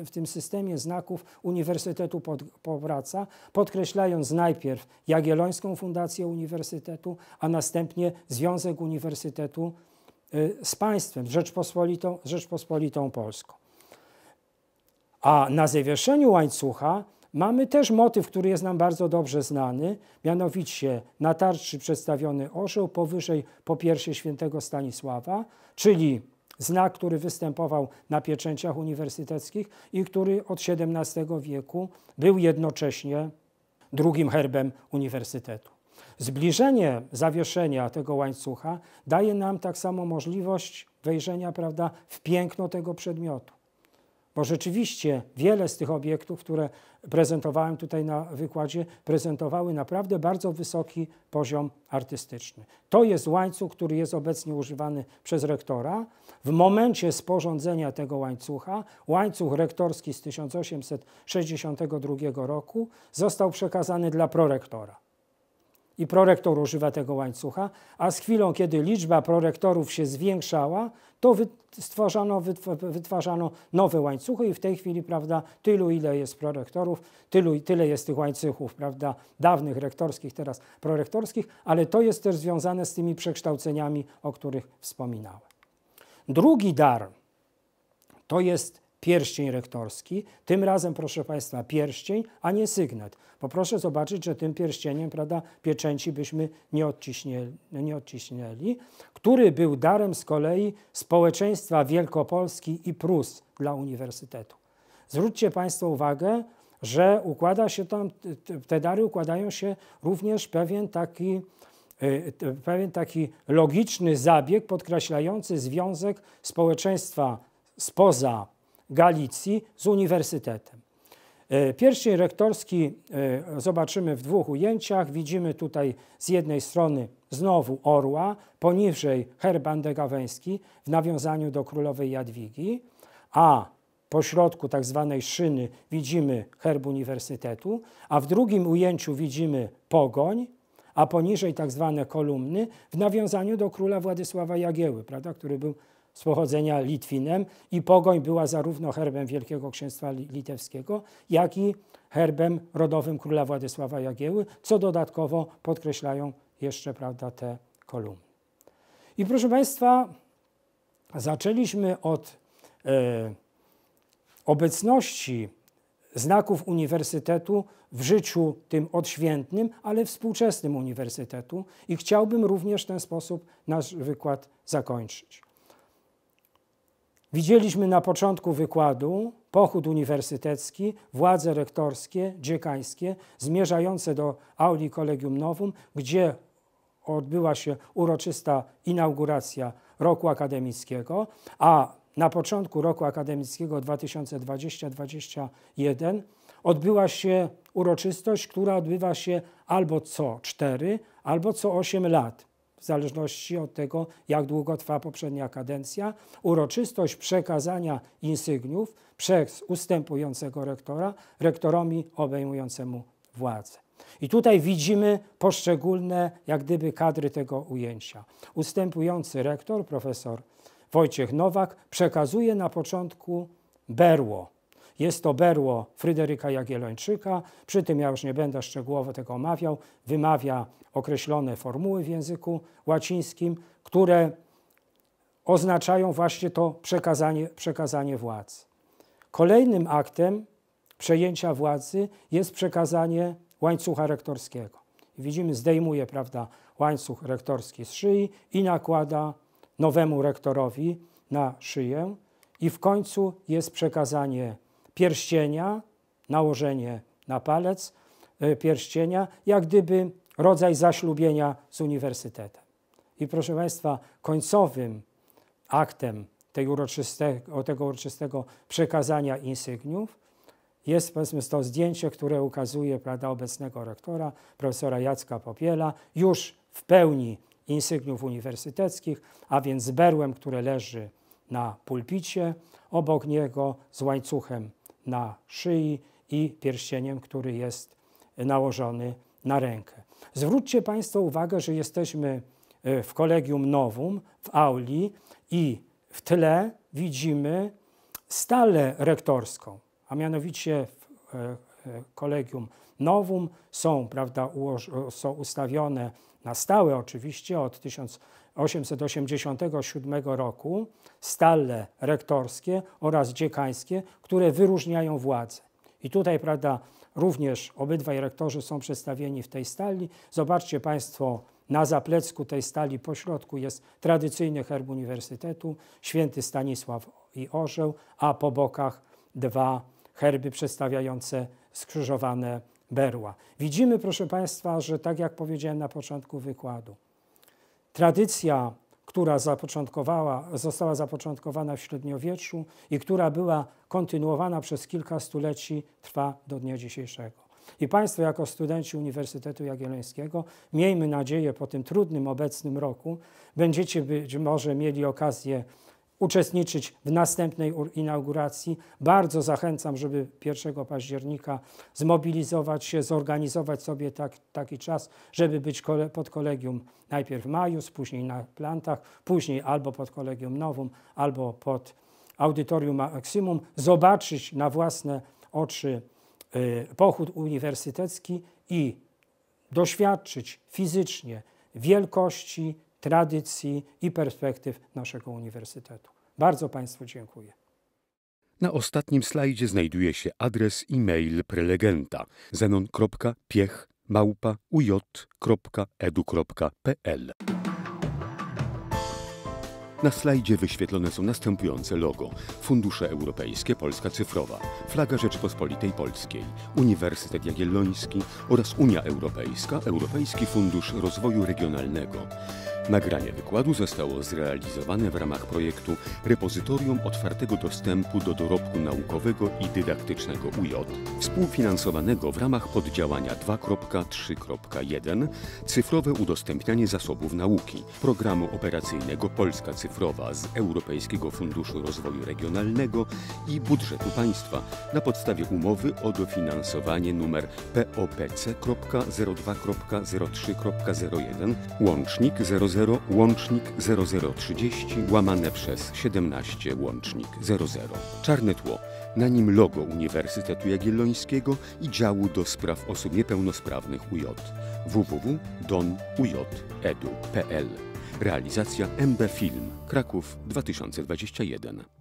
w, tym systemie znaków Uniwersytetu pod, powraca, podkreślając najpierw Jagiellońską Fundację Uniwersytetu, a następnie Związek Uniwersytetu Y, z państwem, z Rzeczpospolitą, z Rzeczpospolitą Polską. A na zawieszeniu łańcucha mamy też motyw, który jest nam bardzo dobrze znany, mianowicie na tarczy przedstawiony orzeł powyżej po pierwsze świętego Stanisława, czyli znak, który występował na pieczęciach uniwersyteckich i który od XVII wieku był jednocześnie drugim herbem uniwersytetu. Zbliżenie zawieszenia tego łańcucha daje nam tak samo możliwość wejrzenia prawda, w piękno tego przedmiotu. Bo rzeczywiście wiele z tych obiektów, które prezentowałem tutaj na wykładzie, prezentowały naprawdę bardzo wysoki poziom artystyczny. To jest łańcuch, który jest obecnie używany przez rektora. W momencie sporządzenia tego łańcucha, łańcuch rektorski z 1862 roku został przekazany dla prorektora i prorektor używa tego łańcucha, a z chwilą, kiedy liczba prorektorów się zwiększała, to stworzano, wytwarzano nowe łańcuchy i w tej chwili, prawda, tylu ile jest prorektorów, tylu tyle jest tych łańcuchów, prawda, dawnych rektorskich, teraz prorektorskich, ale to jest też związane z tymi przekształceniami, o których wspominałem. Drugi dar to jest pierścień rektorski. Tym razem, proszę Państwa, pierścień, a nie sygnet. Bo proszę zobaczyć, że tym pierścieniem prawda, pieczęci byśmy nie odciśnęli, nie który był darem z kolei społeczeństwa Wielkopolski i Prus dla Uniwersytetu. Zwróćcie Państwo uwagę, że układa się tam, te dary układają się również pewien taki, y, pewien taki logiczny zabieg podkreślający związek społeczeństwa spoza Galicji z uniwersytetem. E, Pierścień rektorski e, zobaczymy w dwóch ujęciach. Widzimy tutaj z jednej strony znowu orła, poniżej herbande gaweński w nawiązaniu do królowej Jadwigi, a po środku tak zwanej szyny widzimy herb uniwersytetu, a w drugim ujęciu widzimy pogoń, a poniżej tak zwane kolumny w nawiązaniu do króla Władysława Jagieły, prawda, który był z pochodzenia Litwinem i Pogoń była zarówno herbem Wielkiego Księstwa Litewskiego, jak i herbem rodowym króla Władysława Jagieły, co dodatkowo podkreślają jeszcze prawda, te kolumny. I proszę Państwa, zaczęliśmy od e, obecności znaków uniwersytetu w życiu tym odświętnym, ale współczesnym uniwersytetu i chciałbym również w ten sposób nasz wykład zakończyć. Widzieliśmy na początku wykładu pochód uniwersytecki, władze rektorskie, dziekańskie, zmierzające do auli Collegium Novum, gdzie odbyła się uroczysta inauguracja roku akademickiego, a na początku roku akademickiego 2020-2021 odbyła się uroczystość, która odbywa się albo co 4, albo co 8 lat w zależności od tego, jak długo trwa poprzednia kadencja, uroczystość przekazania insygniów przez ustępującego rektora rektorowi obejmującemu władzę. I tutaj widzimy poszczególne, jak gdyby, kadry tego ujęcia. Ustępujący rektor, profesor Wojciech Nowak, przekazuje na początku berło. Jest to berło Fryderyka Jagiellończyka, przy tym ja już nie będę szczegółowo tego omawiał, wymawia określone formuły w języku łacińskim, które oznaczają właśnie to przekazanie, przekazanie władzy. Kolejnym aktem przejęcia władzy jest przekazanie łańcucha rektorskiego. Widzimy, zdejmuje prawda, łańcuch rektorski z szyi i nakłada nowemu rektorowi na szyję. I w końcu jest przekazanie pierścienia, nałożenie na palec e, pierścienia, jak gdyby rodzaj zaślubienia z uniwersytetem. I proszę Państwa, końcowym aktem tej uroczystego, tego uroczystego przekazania insygniów jest powiedzmy to zdjęcie, które ukazuje prawda, obecnego rektora, profesora Jacka Popiela, już w pełni insygniów uniwersyteckich, a więc z berłem, które leży na pulpicie, obok niego z łańcuchem na szyi i pierścieniem, który jest nałożony na rękę. Zwróćcie Państwo uwagę, że jesteśmy e, w Kolegium Nowym w auli i w tle widzimy stalę rektorską, a mianowicie w e, e, Kolegium Nowym są, prawda, są ustawione na stałe oczywiście od 1887 roku stale rektorskie oraz dziekańskie, które wyróżniają władzę. I tutaj, prawda, Również obydwaj rektorzy są przedstawieni w tej stali. Zobaczcie Państwo, na zaplecku tej stali pośrodku jest tradycyjny herb uniwersytetu, święty Stanisław i orzeł, a po bokach dwa herby przedstawiające skrzyżowane berła. Widzimy, proszę Państwa, że tak jak powiedziałem na początku wykładu, tradycja która zapoczątkowała, została zapoczątkowana w średniowieczu i która była kontynuowana przez kilka stuleci, trwa do dnia dzisiejszego. I Państwo jako studenci Uniwersytetu Jagiellońskiego, miejmy nadzieję po tym trudnym obecnym roku, będziecie być może mieli okazję uczestniczyć w następnej inauguracji. Bardzo zachęcam, żeby 1 października zmobilizować się, zorganizować sobie tak, taki czas, żeby być kole pod kolegium najpierw w Majus, później na plantach, później albo pod kolegium nowym, albo pod audytorium maksimum, zobaczyć na własne oczy y, pochód uniwersytecki i doświadczyć fizycznie wielkości, tradycji i perspektyw naszego uniwersytetu. Bardzo Państwu dziękuję. Na ostatnim slajdzie znajduje się adres e-mail prelegenta zenon.piech uj.edu.pl. Na slajdzie wyświetlone są następujące logo: Fundusze Europejskie Polska Cyfrowa, Flaga Rzeczpospolitej Polskiej, Uniwersytet Jagielloński oraz Unia Europejska Europejski Fundusz Rozwoju Regionalnego. Nagranie wykładu zostało zrealizowane w ramach projektu Repozytorium Otwartego Dostępu do Dorobku Naukowego i Dydaktycznego UJ, współfinansowanego w ramach poddziałania 2.3.1 Cyfrowe udostępnianie zasobów nauki programu operacyjnego Polska Cyfrowa z Europejskiego Funduszu Rozwoju Regionalnego i budżetu państwa na podstawie umowy o dofinansowanie numer POPC.02.03.01 łącznik 00 00 łącznik 0030 łamane przez 17 łącznik 00. Czarne tło. Na nim logo Uniwersytetu Jagiellońskiego i działu do spraw osób niepełnosprawnych UJ www.donuj.edu.pl Realizacja MB Film Kraków 2021